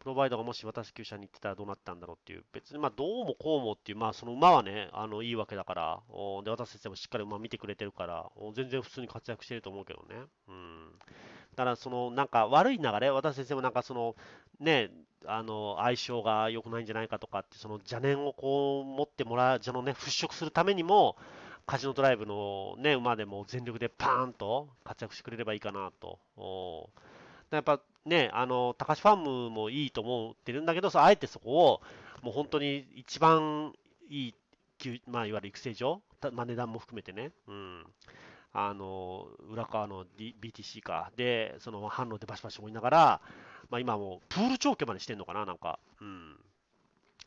プロバイドがもし私、厩舎に行ってたらどうなったんだろうっていう、別にまあどうもこうもっていう、まあ、その馬はね、あのいいわけだから、おで私たちもしっかり馬見てくれてるから、全然普通に活躍してると思うけどね。うんだからそのなんか悪い流れ、和田先生もなんかそのね、あの相性が良くないんじゃないかとかって、その邪念をこう持ってもらう、邪のね、払拭するためにも、カジノドライブのね、馬でも全力でパーンと活躍してくれればいいかなと。おやっぱね、あの、高橋ファームもいいと思ってるんだけど、あえてそこを、もう本当に一番いい、まあ、いわゆる育成所、まあ、値段も含めてね、うん、あの浦川の、D、BTC かで、その反論でバシバシ思いながら、まあ、今もうプール調教までしてんのかな、なんか、うん、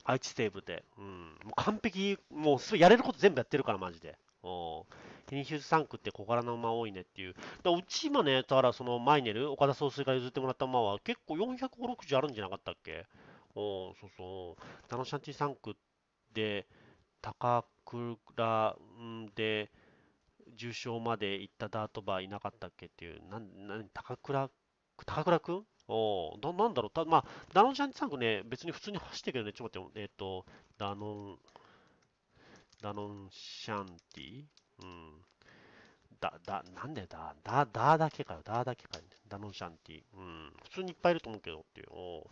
愛知西部で、うん、もう完璧、もうすやれること全部やってるから、マジで。おテニヒューズ3区って小柄な馬多いねっていう。だうち今ね、だからそのマイネル、岡田総帥が譲ってもらった馬は結構400、60あるんじゃなかったっけおそうそう。ダノシャンティ3区で、高倉で、重症まで行ったダートバーいなかったっけっていう、な、な、高倉、高倉くんおな、なんだろう、たまあ、ダノンシャンチん、ンクね、別に普通に走ってるけどね、ちょっと待って、えっ、ー、と、ダノン、ダノンシャンティうん。だ、だ、なんでだ、だ、だだけかよ、だだけかよ、ダノンシャンティ。うん。普通にいっぱいいると思うけどっていう。お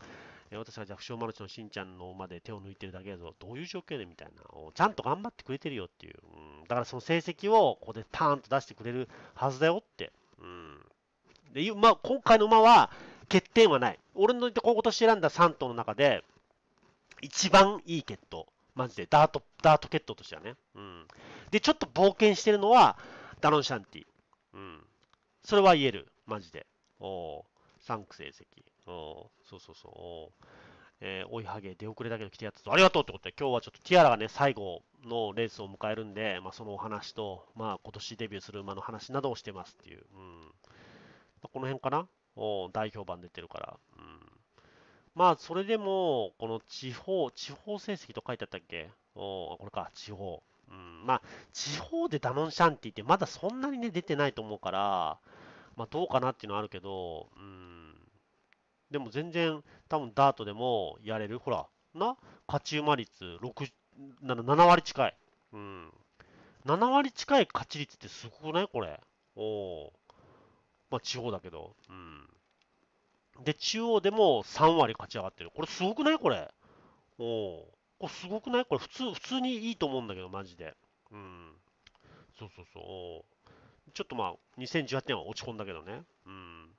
え私が弱小マルチのしんちゃんのまで手を抜いてるだけだぞ。どういう状況でみたいなお。ちゃんと頑張ってくれてるよっていう。うん。だからその成績をここでパーンと出してくれるはずだよって。うん。で、まあ、今回の馬は欠点はない。俺の今年選んだ3頭の中で、一番いい決闘。マジで。ダート、ダート決闘としてはね。うん。で、ちょっと冒険してるのは、ダノンシャンティ。うん。それは言える。マジで。おサンク成績。おそうそうそう。おえー、追いはげ、出遅れだけど来てやったぞ。ありがとうってことで、今日はちょっとティアラがね、最後のレースを迎えるんで、まあ、そのお話と、まあ、今年デビューする馬の話などをしてますっていう。うん。まあ、この辺かなお代表版出てるから。うん。まあ、それでも、この地方、地方成績と書いてあったっけおこれか、地方。うん、まあ、地方でダノンシャンティってまだそんなにね、出てないと思うから、まあ、どうかなっていうのはあるけど、うん。でも全然、多分ダートでもやれる。ほら、な、勝ち馬率6、7割近い。うん。7割近い勝ち率ってすごくないこれ。おお。まあ、地方だけど。うん。で、中央でも3割勝ち上がってる。これすごくないこれ。おお。こすごくないこれ普通、普通にいいと思うんだけど、マジで。うん。そうそうそう。ちょっとまあ、2018年は落ち込んだけどね。うん。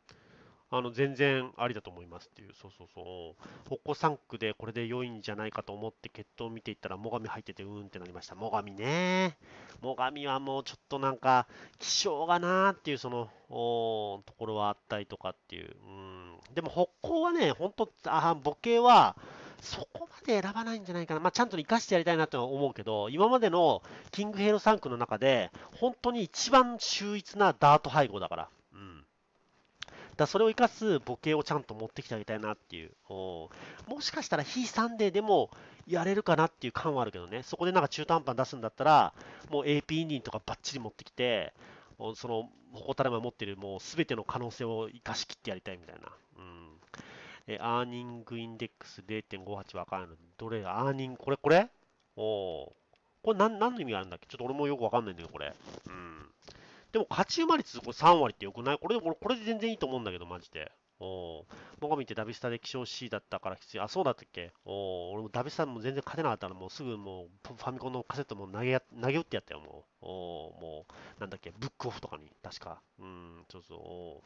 あの、全然ありだと思いますっていう。そうそうそう。ここ3区でこれで良いんじゃないかと思って決闘を見ていったら、最上入っててうーんってなりました。最上ね。最上はもうちょっとなんか、気性がなーっていう、その、ところはあったりとかっていう。うん。でも、北高はね、ほんと、あ、ボケは、そこまで選ばないんじゃないかな。まあ、ちゃんと生かしてやりたいなとは思うけど、今までのキングヘイロ3区の中で、本当に一番秀逸なダート配合だから。うん。だそれを生かすボケをちゃんと持ってきてあげたいなっていう。もしかしたら非サンデーでもやれるかなっていう感はあるけどね。そこでなんか中途半端に出すんだったら、もう AP インディンとかバッチリ持ってきて、その、ほこたラま持ってるもう全ての可能性を生かしきってやりたいみたいな。えアーニングインデックス0.58わからないのにどれが、アーニング、これこれおお。これ何、何の意味があるんだっけちょっと俺もよくわかんないんだけど、これ。うん。でも、勝ち馬率これ3割ってよくないこれ、これ、これで全然いいと思うんだけど、マジで。おお。僕見ってダビスタで気象 C だったからきつい。あ、そうだったっけおお。俺もダビスタも全然勝てなかったら、もうすぐもうファミコンのカセットも投げや、投げ打ってやったよ、もう。おぉ、もう、なんだっけ、ブックオフとかに、確か。うん、ちょっと、お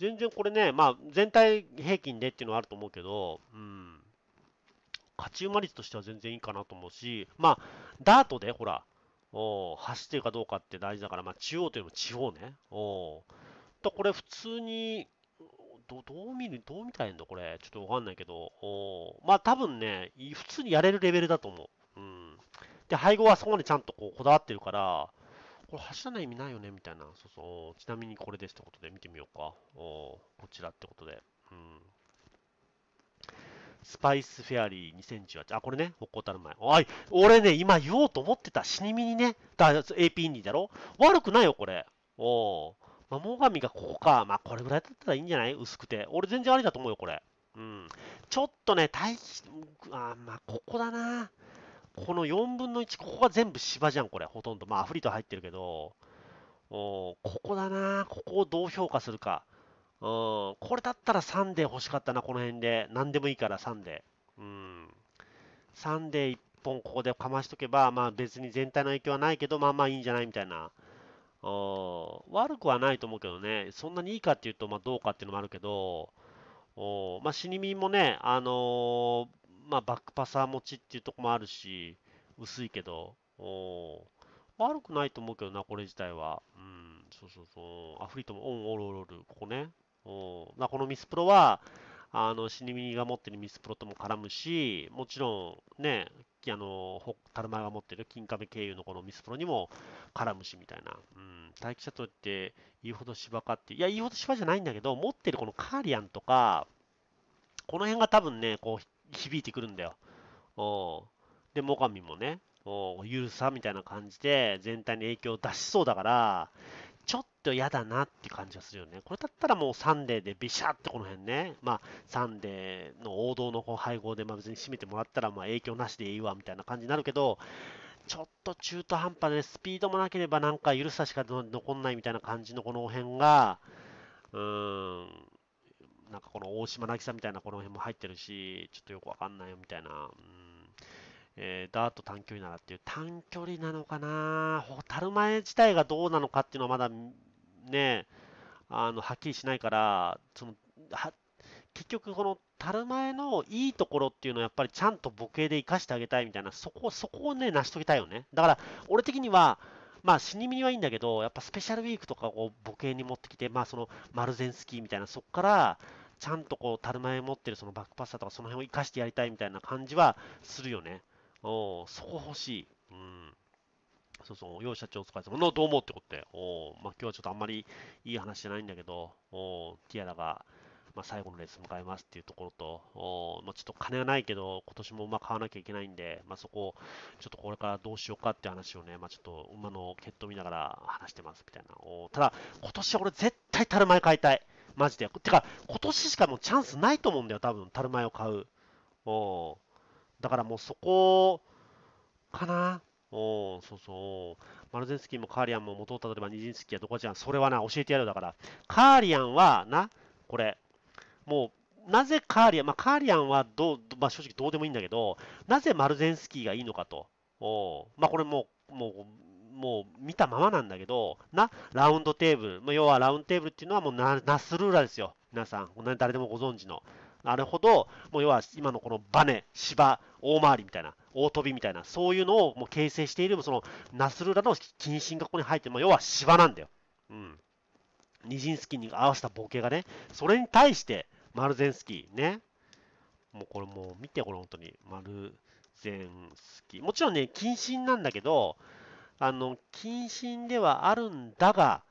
全然これね、まあ、全体平均でっていうのはあると思うけど、うん。勝ち馬率としては全然いいかなと思うし、まあ、ダートで、ほら、お走ってるかどうかって大事だから、まあ、中央というよりも地方ね。おだこれ、普通に、どどう見る、どう見たいいんだ、これ。ちょっとわかんないけど、おまあ、多分ね、普通にやれるレベルだと思う。うん。で、配合はそこまでちゃんとこうこだわってるから、これ走らない意味ないよねみたいな、そうそう、ちなみにこれですってことで見てみようか。おこちらってことで。うん。スパイスフェアリー2018。あ、これね、北高たる前。おい、俺ね、今言おうと思ってた。死に身にね。だ、AP インディだろ悪くないよ、これ。おまあ、最上がここか。まあ、これぐらいだったらいいんじゃない薄くて。俺全然ありだと思うよ、これ。うん。ちょっとね、大変あ、まあ、ここだな。この4分の1、ここが全部芝じゃん、これ、ほとんど。まあ、アフリート入ってるけど、おここだな、ここをどう評価するか。うん、これだったら3で欲しかったな、この辺で。何でもいいから、3で。うん。3で1本ここでかましとけば、まあ別に全体の影響はないけど、まあまあいいんじゃないみたいな。お悪くはないと思うけどね、そんなにいいかっていうと、まあどうかっていうのもあるけど、おまあ死に身もね、あのー、まあ、バックパサー持ちっていうとこもあるし、薄いけど、お悪くないと思うけどな、これ自体は。うん、そうそうそう。アフリートもオン、オール、オール、ここね。おまあ、このミスプロは、あの、死に身が持ってるミスプロとも絡むし、もちろんね、あの、タルマが持ってる金亀経由のこのミスプロにも絡むしみたいな。うん、待機者とって言うほど芝かって、いや、言うほど芝じゃないんだけど、持ってるこのカーリアンとか、この辺が多分ね、こう、響いてくるんだよ。おで、最上もね、おゆさみたいな感じで全体に影響を出しそうだから、ちょっと嫌だなって感じがするよね。これだったらもうサンデーでビシャってこの辺ね、まあ、サンデーの王道の配合で、まあ、別に締めてもらったらまあ影響なしでいいわみたいな感じになるけど、ちょっと中途半端でスピードもなければなんか許さしか残んないみたいな感じのこの辺が、うーん、なんかこの大島渚みたいなこの辺も入ってるし、ちょっとよくわかんないよみたいな、うんえー、ダート短距離ならっていう短距離なのかな、樽前自体がどうなのかっていうのはまだね、あのはっきりしないから、そのは結局、この樽前のいいところっていうのはやっぱりちゃんと母系で生かしてあげたいみたいな、そこそこをね、成し遂げたいよね。だから、俺的には、まあ、死に身にはいいんだけど、やっぱスペシャルウィークとかを母系に持ってきて、まあ、その、マルゼンスキーみたいな、そこから、ちゃんとこう、樽前持ってるそのバックパスタとか、その辺を生かしてやりたいみたいな感じはするよね。おそこ欲しい。うん。そうそう、よう社長お疲れ様どうもってことで、おまあ、今日はちょっとあんまりいい話じゃないんだけど、おティアラが、まあ、最後のレース迎えますっていうところと、まあ、ちょっと金はないけど、今年も馬買わなきゃいけないんで、まあ、そこをちょっとこれからどうしようかっていう話をね、まあ、ちょっと馬の血統見ながら話してますみたいな。ただ、今年は俺絶対樽前買いたい。マジで。てか、今年しかもうチャンスないと思うんだよ、多分、樽前を買う。おだからもうそこかな。おそうそう。マルゼンスキーもカーリアンも元を例えばニジンスキーやどこじゃん。それはな、教えてやるよだから。カーリアンは、な、これ、もう、なぜカーリアン、まあ、カーリアンはどう、まあ、正直どうでもいいんだけど、なぜマルゼンスキーがいいのかと。おまあ、これももう、もう見たままなんだけど、な、ラウンドテーブル、まあ、要はラウンドテーブルっていうのはもうナナスルーラですよ。皆さん、誰でもご存知の。なるほど、もう要は今のこのバネ、芝、大回りみたいな、大飛びみたいな、そういうのをもう形成している、そのナスルーラの近親がここに入ってる、まあ、要は芝なんだよ。うん。ニジンスキーに合わせたボケがね、それに対して、マルゼンスキーね、もうこれもう見て、これ本当に、マルゼンスキー。もちろんね、謹慎なんだけど、あの、謹慎ではあるんだが、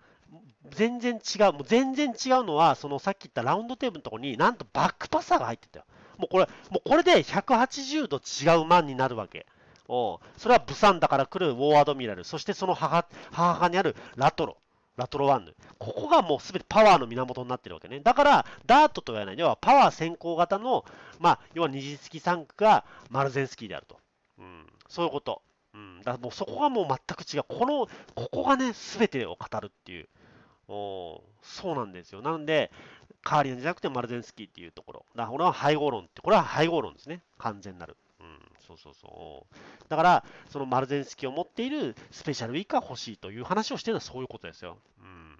全然違う、もう全然違うのは、そのさっき言ったラウンドテーブルのところに、なんとバックパサーが入ってたよ。もうこれ、もうこれで180度違うマンになるわけ。おそれはブサンダから来るウォーアドミラル、そしてその母母にあるラトロ。ラトロワンヌ。ここがもう全てパワーの源になってるわけね。だから、ダートとは言わない、要はパワー先行型の、まあ、要は二次式三区がマルゼンスキーであると。うん、そういうこと。うん、だもうそこがもう全く違う。この、ここがね、全てを語るっていう。おそうなんですよ。なので、カーリンじゃなくてマルゼンスキーっていうところ。だから、これは配合論って、これは配合論ですね。完全なる。うん、そうそうそう。だから、そのマルゼンスキーを持っているスペシャルウィークが欲しいという話をしてるのはそういうことですよ。うん。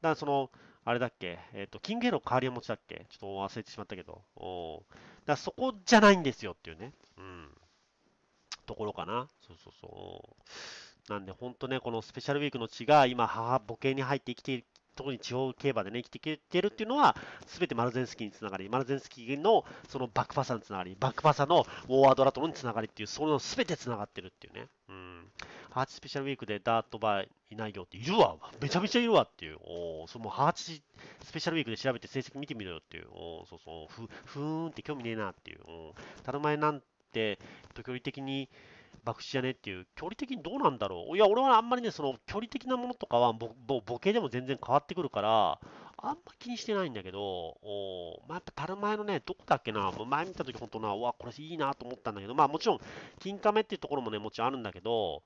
だからその、あれだっけ、えっ、ー、と、キングヘの代わりを持ちだっけちょっと忘れてしまったけど。おだからそこじゃないんですよっていうね。うん。ところかな。そうそうそう。なんで、本当ね、このスペシャルウィークの血が今、母母系に入って生きて特に地方競馬でね、生きていけるっていうのは、すべてマルゼンスキーにつながり、マルゼンスキーのそのバックパサにつながり、バックパサのウォーアドラトロにつながりっていう、そのすべてつながってるっていうね。うん。ハーチスペシャルウィークでダートバーいないよって、いるわめちゃめちゃいるわっていう。おそのハーチスペシャルウィークで調べて成績見てみろよっていう。おそうそう。ふ、ふーんって興味ねえなっていう。おたる前なんて、時折的に、博打じゃねっていう、距離的にどうなんだろう。いや、俺はあんまりね、その距離的なものとかはボ、ボボケでも全然変わってくるから、あんま気にしてないんだけど、おまあ、やっぱる前のね、どこだっけな、前見たとき本当な、うわ、これいいなと思ったんだけど、まあもちろん、金亀っていうところもね、もちろんあるんだけど、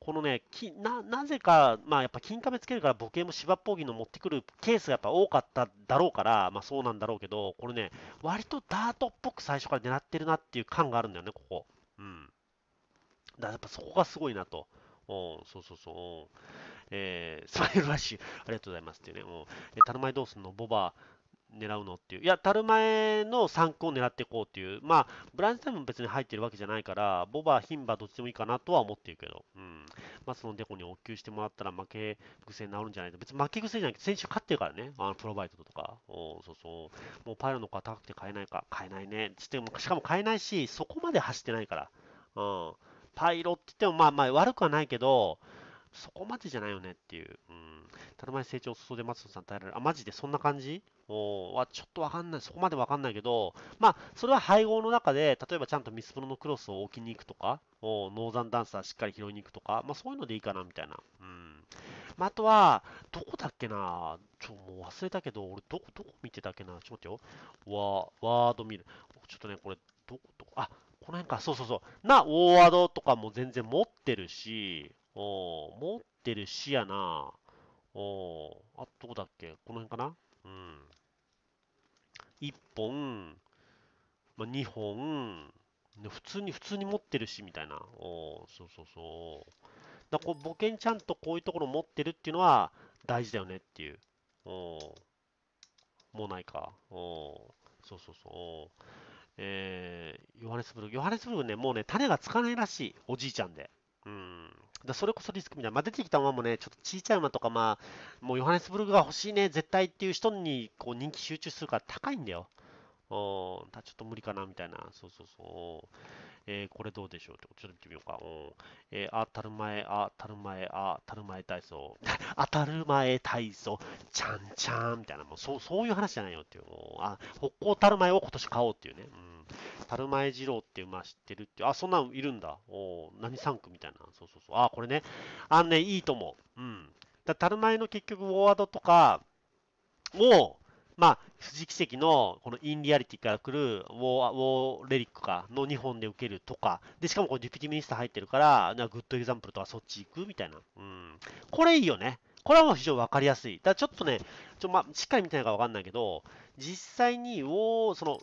このね、きななぜか、まあ、やっぱ金亀つけるから母系も芝っぽぎの持ってくるケースがやっぱ多かっただろうから、まあ、そうなんだろうけど、これね、割とダートっぽく最初から狙ってるなっていう感があるんだよね、ここ。うん。だやっぱそこがすごいなと。おそうそうそう。えー、スマイルラッシュ、ありがとうございますっていうね。おえタルマエどうすのボバ狙うのっていう。いや、タルマエの3考を狙っていこうっていう。まあ、ブランチタイムも別に入ってるわけじゃないから、ボバ、ヒンバ、どっちでもいいかなとは思ってるけど。うん。まあ、そのデコに応急してもらったら負け癖になるんじゃないと。別に負け癖じゃなくて、先週勝ってるからね。あの、プロバイトとか。おそうそう。もうパイロの子は高くて買えないか。買えないね。っしかも買えないし、そこまで走ってないから。うん。パイロって言っても、まあまあ悪くはないけど、そこまでじゃないよねっていう。うん。ただまえ、成長をそうで松野さん耐えられる。あ、マジでそんな感じおはちょっとわかんない。そこまでわかんないけど、まあ、それは配合の中で、例えばちゃんとミスプロのクロスを置きに行くとか、おノーザンダンサーしっかり拾いに行くとか、まあそういうのでいいかなみたいな。うん。まあ、あとは、どこだっけなちょ、もう忘れたけど、俺どこ、どこ見てたっけなちょっと待ってよ。わ、ワード見る。ちょっとね、これ、どこ、どこ、あ、この辺か、そうそうそう。な、大和ドとかも全然持ってるし、お持ってるしやな。おあ、どこだっけこの辺かなうん。1本、ま2本、普通に、普通に持ってるし、みたいな。おそうそうそう。だこう、ケにちゃんとこういうところ持ってるっていうのは大事だよねっていう。おもうないか。おそうそうそう。えー、ヨハネスブルグ、ヨハネスブルグね、もうね、種がつかないらしい、おじいちゃんで。うん、だそれこそリスクみたいな、まあ、出てきた馬もね、ちょっと小さい馬とか、まあ、もうヨハネスブルグが欲しいね、絶対っていう人にこう人気集中するから高いんだよ。ちょっと無理かなみたいな、そうそうそう。えー、これどうでしょうちょっと見てみようか。えー、当たる前、あたる前、あたる前体操。当 たる前体操、ちゃんちゃんみたいな、もうそうそういう話じゃないよっていう。あ、北港たる前を今年買おうっていうね。うん。たる前二郎っていう、まあ知ってるっていう。あ、そんなんいるんだ。お何産区みたいな。そうそうそう。あ、これね。あんね、いいと思う。うん。たる前の結局、フォワードとかを、まあ、藤木跡のこのインリアリティから来るウォーウォーレリックかの日本で受けるとか、でしかもこうデュピティミニスタ入ってるから、なグッドエグザンプルとかそっち行くみたいな。うん。これいいよね。これはもう非常に分かりやすい。だちょっとね、ちょまあ、しっかり見てないか分かんないけど、実際にウォー、その、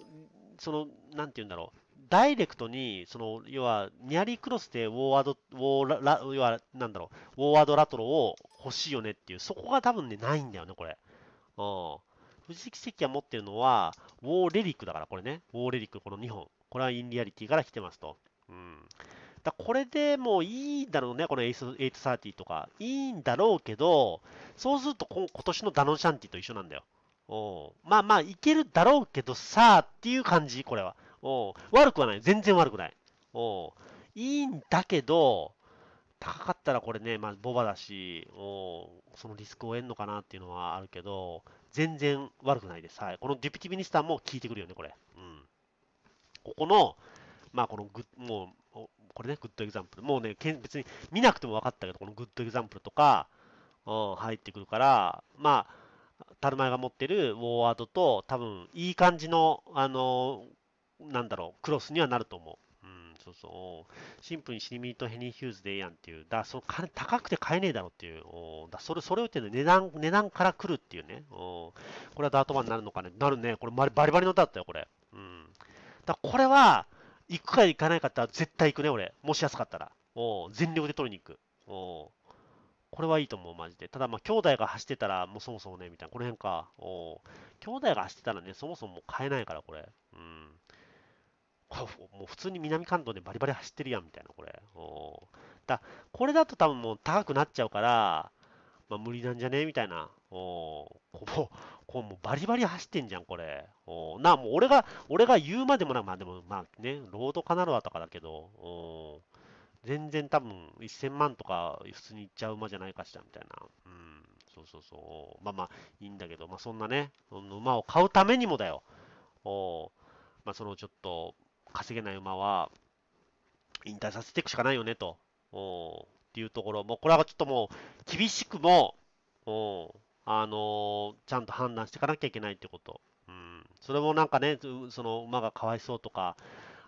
その、なんて言うんだろう。ダイレクトに、その、要は、ニャリークロスでウォーワード、ウォーラ、要は、なんだろう、ウォーワードラトロを欲しいよねっていう、そこが多分ね、ないんだよね、これ。うん。藤木石が持ってるのは、ウォーレリックだから、これね。ウォーレリック、この2本。これはインリアリティから来てますと。うん。だこれでもういいんだろうね、この830とか。いいんだろうけど、そうすると今年のダノンシャンティと一緒なんだよ。おまあまあ、いけるだろうけどさあっていう感じ、これは。お悪くはない。全然悪くない。おいいんだけど、高かったらこれね、まあ、ボバだし、おそのリスクを得んのかなっていうのはあるけど、全然悪くないです。はい。このデュピティミニスターも効いてくるよね、これ。うん。ここの、まあ、このグッ、もう、これね、グッドエグザンプル。もうね、別に見なくても分かったけど、このグッドエグザンプルとか、うん、入ってくるから、まあ、タルマイが持ってるウォーワードと、多分、いい感じの、あの、なんだろう、クロスにはなると思う。そうそう。シンプルにシリミーとヘニー・ヒューズでええやんっていう。だその金高くて買えねえだろっていう。おだそれ、それを言ってね、値段、値段から来るっていうね。おこれはダートマンになるのかね。なるね。これバリバリの歌だったよ、これ。うん。だこれは、行くか行かないかって絶対行くね、俺。もし安かったら。お全力で取りに行く。おこれはいいと思う、マジで。ただ、まあ、兄弟が走ってたら、もうそもそもね、みたいな。この辺か。お兄弟が走ってたらね、そもそも買えないから、これ。うん。もう普通に南関東でバリバリ走ってるやんみたいな、これ。だこれだと多分もう高くなっちゃうから、まあ、無理なんじゃねみたいな。おこもこうもうバリバリ走ってんじゃん、これ。おなあ、もう俺が、俺が言うまでもなく、まあでも、まあね、ロードカナロアとかだけど、お全然多分1000万とか普通にいっちゃう馬じゃないかしら、みたいな。うん、そうそうそう。まあまあ、いいんだけど、まあそんなね、馬を買うためにもだよ。おまあそのちょっと、稼げない馬は、引退させていくしかないよねと、おっていうところ、もうこれはちょっともう、厳しくも、おあのー、ちゃんと判断していかなきゃいけないってこと。うん、それもなんかね、その馬がかわいそうとか、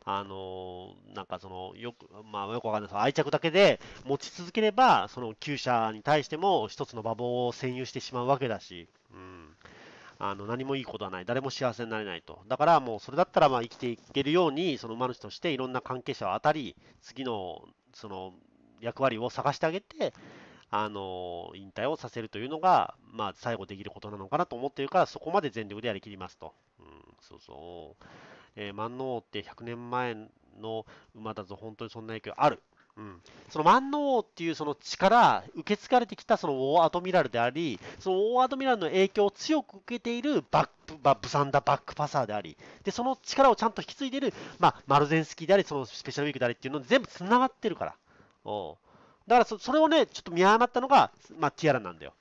あのー、なんかその、よく、まあよくわかんないです愛着だけで持ち続ければ、その厩舎に対しても一つの馬房を占有してしまうわけだし、うん。あの何もいいことはない、誰も幸せになれないと。だからもうそれだったらまあ生きていけるように、その馬主としていろんな関係者を当たり、次のその役割を探してあげて、あの引退をさせるというのが、まあ、最後できることなのかなと思っているから、そこまで全力でやりきりますと。うん、そうそう。えー、万能って100年前の馬だぞ、本当にそんな影響ある。うん、その万能王っていうその血から受け継がれてきたそのオーアドミラルであり、そのオーアドミラルの影響を強く受けているバックバブサンダーバックパサーであり、でその力をちゃんと引き継いでいる、まあ、マルゼンスキーであり、そのスペシャルウィークでありっていうの全部つながってるから。おだからそれをね、ちょっと見誤ったのが、まあ、ティアラなんだよ。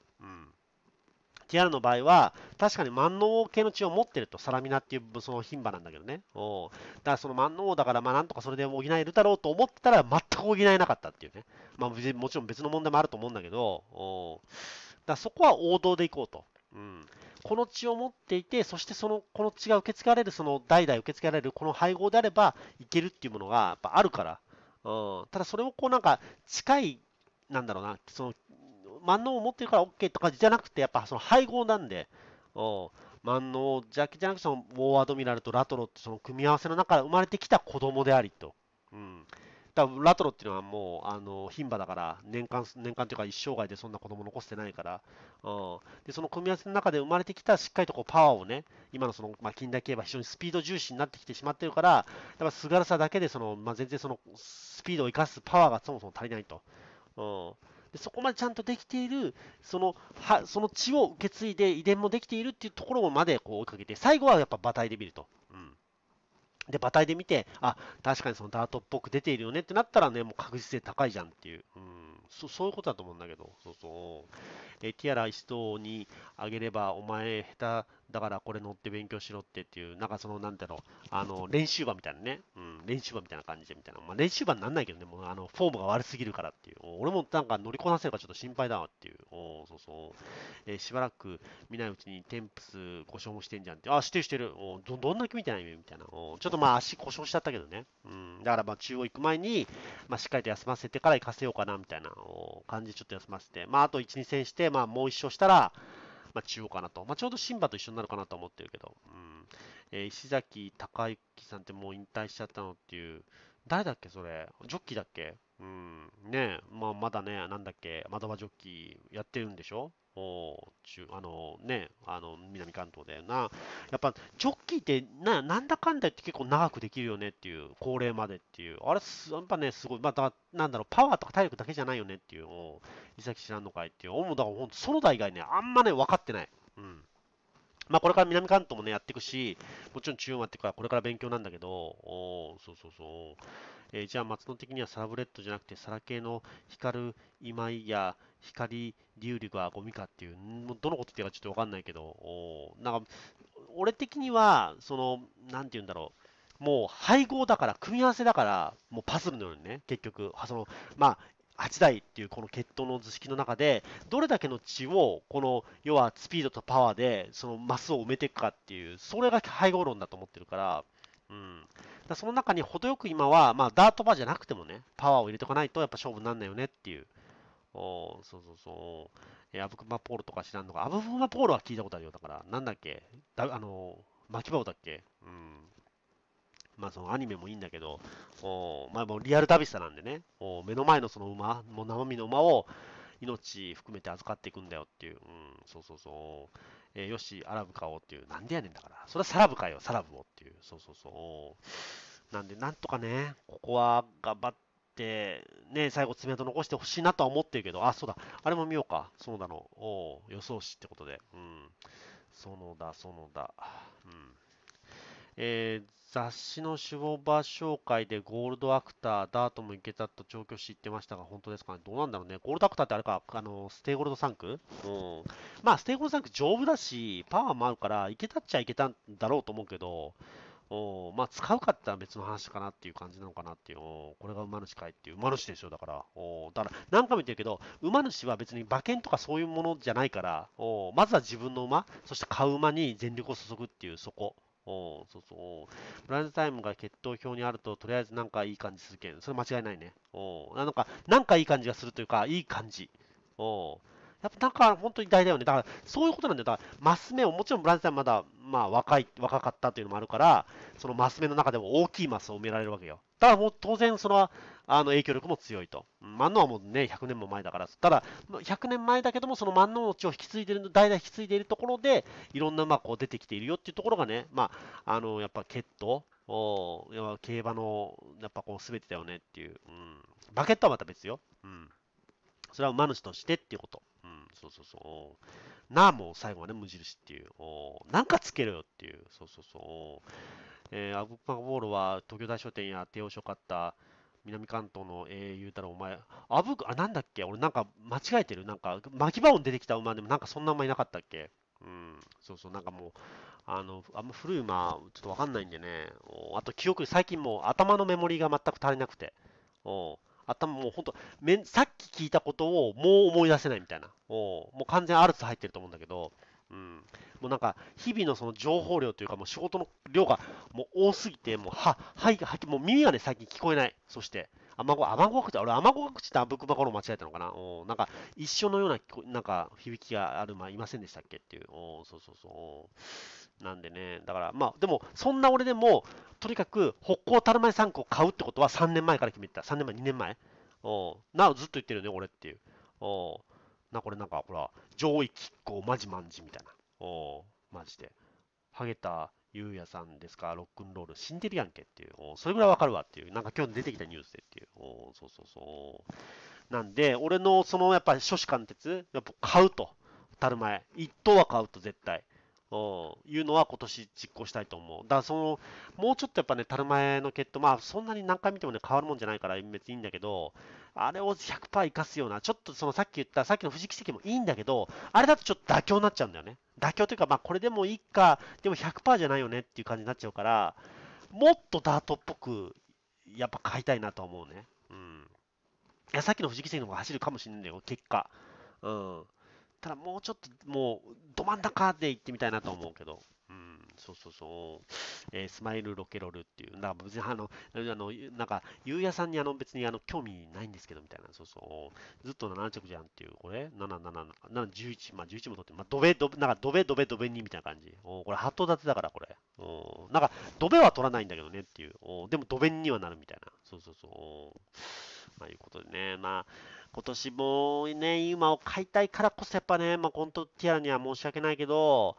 ティアラの場合は、確かに万能系の血を持ってると、サラミナっていうその牝馬なんだけどね。おだからその万能だから、まあなんとかそれで補えるだろうと思ってたら、全く補えなかったっていうね。まあもちろん別の問題もあると思うんだけど、おだそこは王道でいこうと。うん、この血を持っていて、そしてそのこの血が受け継がれる、その代々受け継がれるこの配合であれば、いけるっていうものがやっぱあるから、うん、ただそれをこうなんか近い、なんだろうな、その万能を持ってるから OK とかじゃなくて、やっぱその配合なんで、お万能じゃじゃなくて、そのウォーアドミラルとラトロってその組み合わせの中から生まれてきた子供でありと。うん。だラトロっていうのはもう、あの、牝馬だから、年間、年間というか一生涯でそんな子供残してないから、うん。で、その組み合わせの中で生まれてきたしっかりとこうパワーをね、今のその、まあ、近代競馬非常にスピード重視になってきてしまってるから、やっぱすがらさだけでその、まあ、全然その、スピードを生かすパワーがそもそも足りないと。うん。でそこまでちゃんとできているそのはその血を受け継いで遺伝もできているっていうところまでこう追いかけて最後はやっぱ馬体で見ると。うんで、馬体で見て、あ、確かにそのダートっぽく出ているよねってなったらね、もう確実性高いじゃんっていう。うんそ、そういうことだと思うんだけど。そうそう。え、ティアラ一等にあげれば、お前下手だからこれ乗って勉強しろってっていう、なんかその、なんだろう、あの、練習場みたいなね、うん、練習場みたいな感じでみたいな。まあ、練習場になんないけどね、もう、あの、フォームが悪すぎるからっていう。俺もなんか乗りこなせるかちょっと心配だわっていう。おそうそう。えー、しばらく見ないうちにテンプス故障もしてんじゃんって。あ、してるしてる。おど、どんだけ見てないみたいな。おちょっとまあ足故障しちゃったけどね。うん、だからまあ中央行く前に、まあしっかりと休ませてから行かせようかなみたいなお感じちょっと休ませて。まああと1、2戦して、まあもう1勝したら、まあ、中央かなと。まあ、ちょうどシンバと一緒になるかなと思ってるけど。うんえー、石崎隆之さんってもう引退しちゃったのっていう。誰だっけそれジョッキーだっけうん。ねえ、まあ、まだね、なんだっけ、まだはジョッキーやってるんでしょもあのね、あの南関東だよな、やっぱジョッキーってな、なんだかんだ言って結構長くできるよねっていう、高齢までっていう、あれ、やっぱね、すごい、また、なんだろう、パワーとか体力だけじゃないよねっていうのを、伊崎知らんのかいっていう、もうだからソロ代以外ね、あんまね、分かってない。うんまあ、これから南関東もね、やっていくし、もちろん中央もやっていくから、これから勉強なんだけど、おそうそうそう。えー、じゃあ、松野的にはサラブレッドじゃなくて、サラ系の光る今井や、光、流力はゴミかっていう、もうどのこと言ってるかちょっとわかんないけど、なんか、俺的には、その、なんて言うんだろう。もう配合だから、組み合わせだから、もうパズルのようにね、結局、その、まあ、8台っていうこの決闘の図式の中で、どれだけの血を、この、要はスピードとパワーで、そのマスを埋めていくかっていう、それが配合論だと思ってるから、うん。だその中に程よく今は、まあ、ダートバーじゃなくてもね、パワーを入れておかないと、やっぱ勝負になんないよねっていう。おそうそうそう。え、アブクマポールとか知らんのか。アブクマポールは聞いたことあるよ。だから、なんだっけだあの、巻き棒だっけうん。まあ、そのアニメもいいんだけど、おまあ、もうリアル旅したなんでね、お目の前のその馬、もう生身の馬を命含めて預かっていくんだよっていう、うん、そうそうそう。えー、よし、アラブ買おうっていう、なんでやねんだから。それはサラブ買えよ、サラブをっていう、そうそうそう。なんで、なんとかね、ここは頑張って、、ね、最後爪痕残してほしいなとは思ってるけど、あ、そうだ、あれも見ようか、園田の予想しってことで、うん、園田、園田、うん。えー、雑誌の種牡馬紹介でゴールドアクター、ダートもいけたと調教師言ってましたが、本当ですかね、どうなんだろうね、ゴールドアクターってあれか、あのステイゴールドサンク、うん、まあ、ステイゴールドサンク丈夫だし、パワーもあるから、いけたっちゃいけたんだろうと思うけど、おまあ、使うかって別の話かなっていう感じなのかなっていう、これが馬主かいっていう、馬主でしょ、だから、おだから何回も言ってるけど、馬主は別に馬券とかそういうものじゃないから、おまずは自分の馬、そして買う馬に全力を注ぐっていう、そこ。おそうそう。ブランズタイムが決闘表にあると、とりあえずなんかいい感じするけん、それ間違いないね。おなのか、なんかいい感じがするというか、いい感じ。おやっぱなんか本当に大だよね。だからそういうことなんだよ。だからマス目を、もちろん村瀬さんまだ、まあ、若い、若かったというのもあるから、そのマス目の中でも大きいマスを埋められるわけよ。ただもう当然その、あの影響力も強いと。万能はもうね、100年も前だから。ただ、100年前だけども、その万能の血を引き継いでる、代々引き継いでいるところで、いろんなあ、こう出てきているよっていうところがね、まあ、あの、やっぱット、お競馬の、やっぱこう、べてだよねっていう。うん。バケットはまた別よ。うん。それは馬主としてっていうこと。うん、そうそうそう。なあ、もう最後はね、無印っていう。おなんかつけろよっていう。そうそうそう。えー、アグパボールは東京大書店や帝王書買った、南関東の英雄たらお前、あぶく、あ、なんだっけ俺なんか間違えてるなんか、巻き場音出てきた馬でもなんかそんな馬いなかったっけうん、そうそう、なんかもう、あの、あんま古い馬、ちょっとわかんないんでね、おあと記憶、最近もう頭のメモリが全く足りなくて、お頭もうほんと、さっき聞いたことをもう思い出せないみたいな。もうもう完全アルツ入ってると思うんだけど、うん、もうなんか、日々のその情報量というか、もう仕事の量がもう多すぎて、もうは、はい、はもう耳がね、最近聞こえない。そして、雨ご、雨ご口、俺、雨ご口ってあぶくばこの間違えたのかな。おなんか、一緒のような、なんか、響きがある、まあ、いませんでしたっけっていう。おそうそうそう。なんでね、だから、まあ、でも、そんな俺でも、とにかく、北高たるまい3個買うってことは3年前から決めてた。3年前、2年前おなお、ずっと言ってるよね、俺っていう。おな、これなんか、ほら、上位拮抗まじまんじみたいな。おマジで。ハゲたゆうやさんですか、ロックンロール、死んでるやんけっていう。おそれぐらいわかるわっていう。なんか今日出てきたニュースでっていう。おそうそうそう。なんで、俺のその、やっぱ、初志貫徹、やっぱ買うと。たるまい。1等は買うと、絶対。うん、いうのは今年実行したいと思う。だからその、もうちょっとやっぱね、樽前の決闘、まあそんなに何回見てもね、変わるもんじゃないから別にいいんだけど、あれを100%生かすような、ちょっとそのさっき言った、さっきの藤木席もいいんだけど、あれだとちょっと妥協になっちゃうんだよね。妥協というか、まあこれでもいいか、でも100%じゃないよねっていう感じになっちゃうから、もっとダートっぽく、やっぱ買いたいなと思うね。うん。いや、さっきの藤木関の方が走るかもしれないんだよ、結果。うん。ったらもうちょっともうど真ん中で行ってみたいなと思うけど。うん、そうそうそう。えー、スマイルロケロルっていう、なんか別にあの、あのなんか、ゆうやさんにあの別にあの興味ないんですけどみたいな、そうそう。ずっと7着じゃんっていう、これ、7、7、7、11、まあ11も取って、まあ、ドベ、ドベ、なんかドベ、ドベ、ドベにみたいな感じ。おこれ、鳩立てだから、これ。おなんか、ドベは取らないんだけどねっていう。おでも、ドベにはなるみたいな。そうそうそう。まあ、いうことでね、まあ、今年もね、今を買いたいからこそ、やっぱね、まあ、コントティアには申し訳ないけど、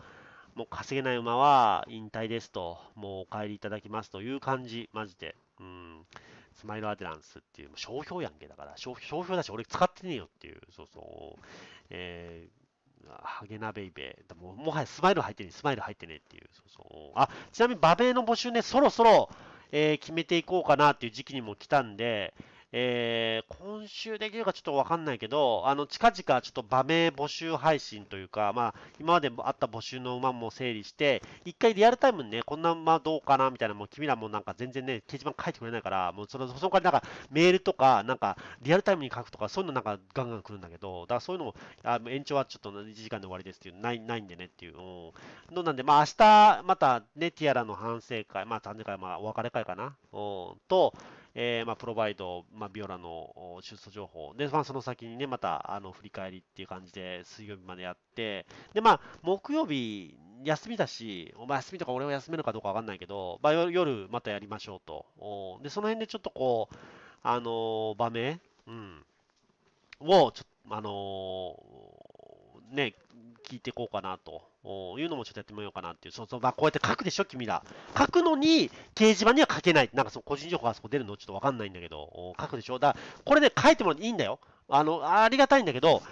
もう稼げない馬は引退ですと、もうお帰りいただきますという感じ、マジで。うん。スマイルアデランスっていう、う商標やんけ、だから、商標だし、俺使ってねえよっていう、そうそう。えーハゲナベイベー。ももはやスマイル入ってねえ、スマイル入ってねえっていう。そうそうあ、ちなみに、馬米の募集ね、そろそろ、えー、決めていこうかなっていう時期にも来たんで、えー、今週できるかちょっとわかんないけど、あの、近々ちょっと場名募集配信というか、まあ、今まであった募集の馬も整理して、一回リアルタイムにね、こんな馬どうかなみたいな、もう君らもなんか全然ね、掲示板書いてくれないから、もうその、その代なんかメールとか、なんかリアルタイムに書くとか、そういうのなんかガンガン来るんだけど、だからそういうのも、あ延長はちょっと1時間で終わりですっていう、ない、ないんでねっていう。うん。のなんで、まあ明日、またね、ティアラの反省会、まあ、単純会、まあ、お別れ会かな。うん。と、えー、まあ、プロバイド、まあ、ビオラの出走情報、で、まあ、その先にね、また、あの、振り返りっていう感じで、水曜日までやって、で、まあ、木曜日、休みだし、お前休みとか俺は休めるかどうかわかんないけど、まあ、夜、またやりましょうと。で、その辺でちょっとこう、あの場面、うん、を、ちょあのー、ね、聞いていこうかなとおいうのもちょっとやってみようかなっていう。そうそう、まあ、こうやって書くでしょ、君ら。書くのに、掲示板には書けない。なんかその個人情報がそこ出るのちょっとわかんないんだけど、お書くでしょ。だから、これで書いてもらっていいんだよ。あの、ありがたいんだけど、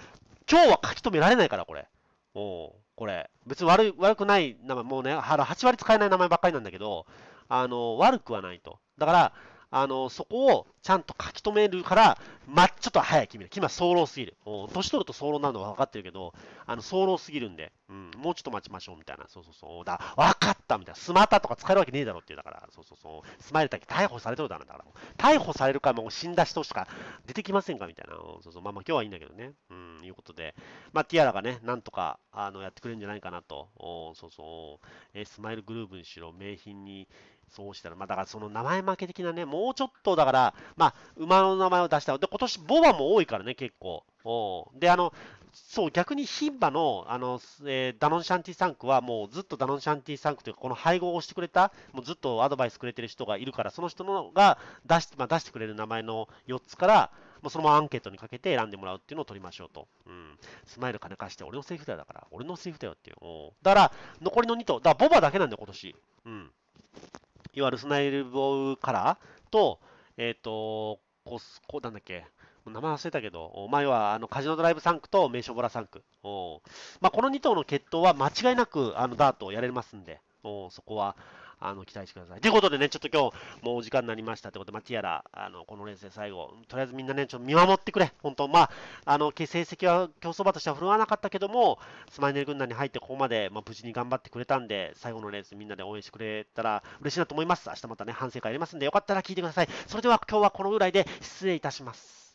今日は書き留められないから、これ。おこれ。別に悪い、悪くない名前、もうね、8割使えない名前ばっかりなんだけど、あの、悪くはないと。だから、あの、そこをちゃんと書き留めるから、ま、ちょっと早い君だ。君は早漏すぎる。年取ると早漏なのは分かってるけど、あの、早漏すぎるんで、うん、もうちょっと待ちましょう、みたいな。そうそうそう。だ、分かったみたいな。スマータとか使えるわけねえだろって言う、だから、そうそうそう。スマイルだけ逮捕されとるだろ、だから。逮捕されるか、もう死んだ人しか出てきませんかみたいな。そうそう。まあまあ今日はいいんだけどね。うん、いうことで。まあ、ティアラがね、なんとか、あの、やってくれるんじゃないかなと。そうそう。えー、スマイルグルーブにしろ、名品に、そうしたら、まあ、だからその名前負け的なね、もうちょっとだから、まあ、馬の名前を出したで、今年ボバも多いからね、結構。おで、あの、そう、逆に牝馬のあの、えー、ダノンシャンティ3区は、もうずっとダノンシャンティ3区というか、この配合をしてくれた、もうずっとアドバイスくれてる人がいるから、その人のが出して,、まあ、出してくれる名前の4つから、もうそのままアンケートにかけて選んでもらうっていうのを取りましょうと。うん。スマイル金貸して、俺のセーフだよだから、俺のセーフだよっていう。だから、残りの2頭、だからボバだけなんだよ、今年。うん。いわゆるスナイルボーカラーと、えっ、ー、と、こスコ、なんだっけ、名前忘れたけど、前はあのカジノドライブ3区と名所ボラ3区。おまあ、この2頭の決闘は間違いなくあのダートをやれますんで、おそこはあの、期待してください。ということでね、ちょっと今日、もうお時間になりましたってことで、まあ、ティアラ、あの、このレースで最後、とりあえずみんなね、ちょっと見守ってくれ。本当まあ、あの、成績は競走馬としては振るわなかったけども、スマイネル軍団に入ってここまで、まあ、無事に頑張ってくれたんで、最後のレースみんなで応援してくれたら嬉しいなと思います。明日またね、反省会やりますんで、よかったら聞いてください。それでは今日はこのぐらいで失礼いたします。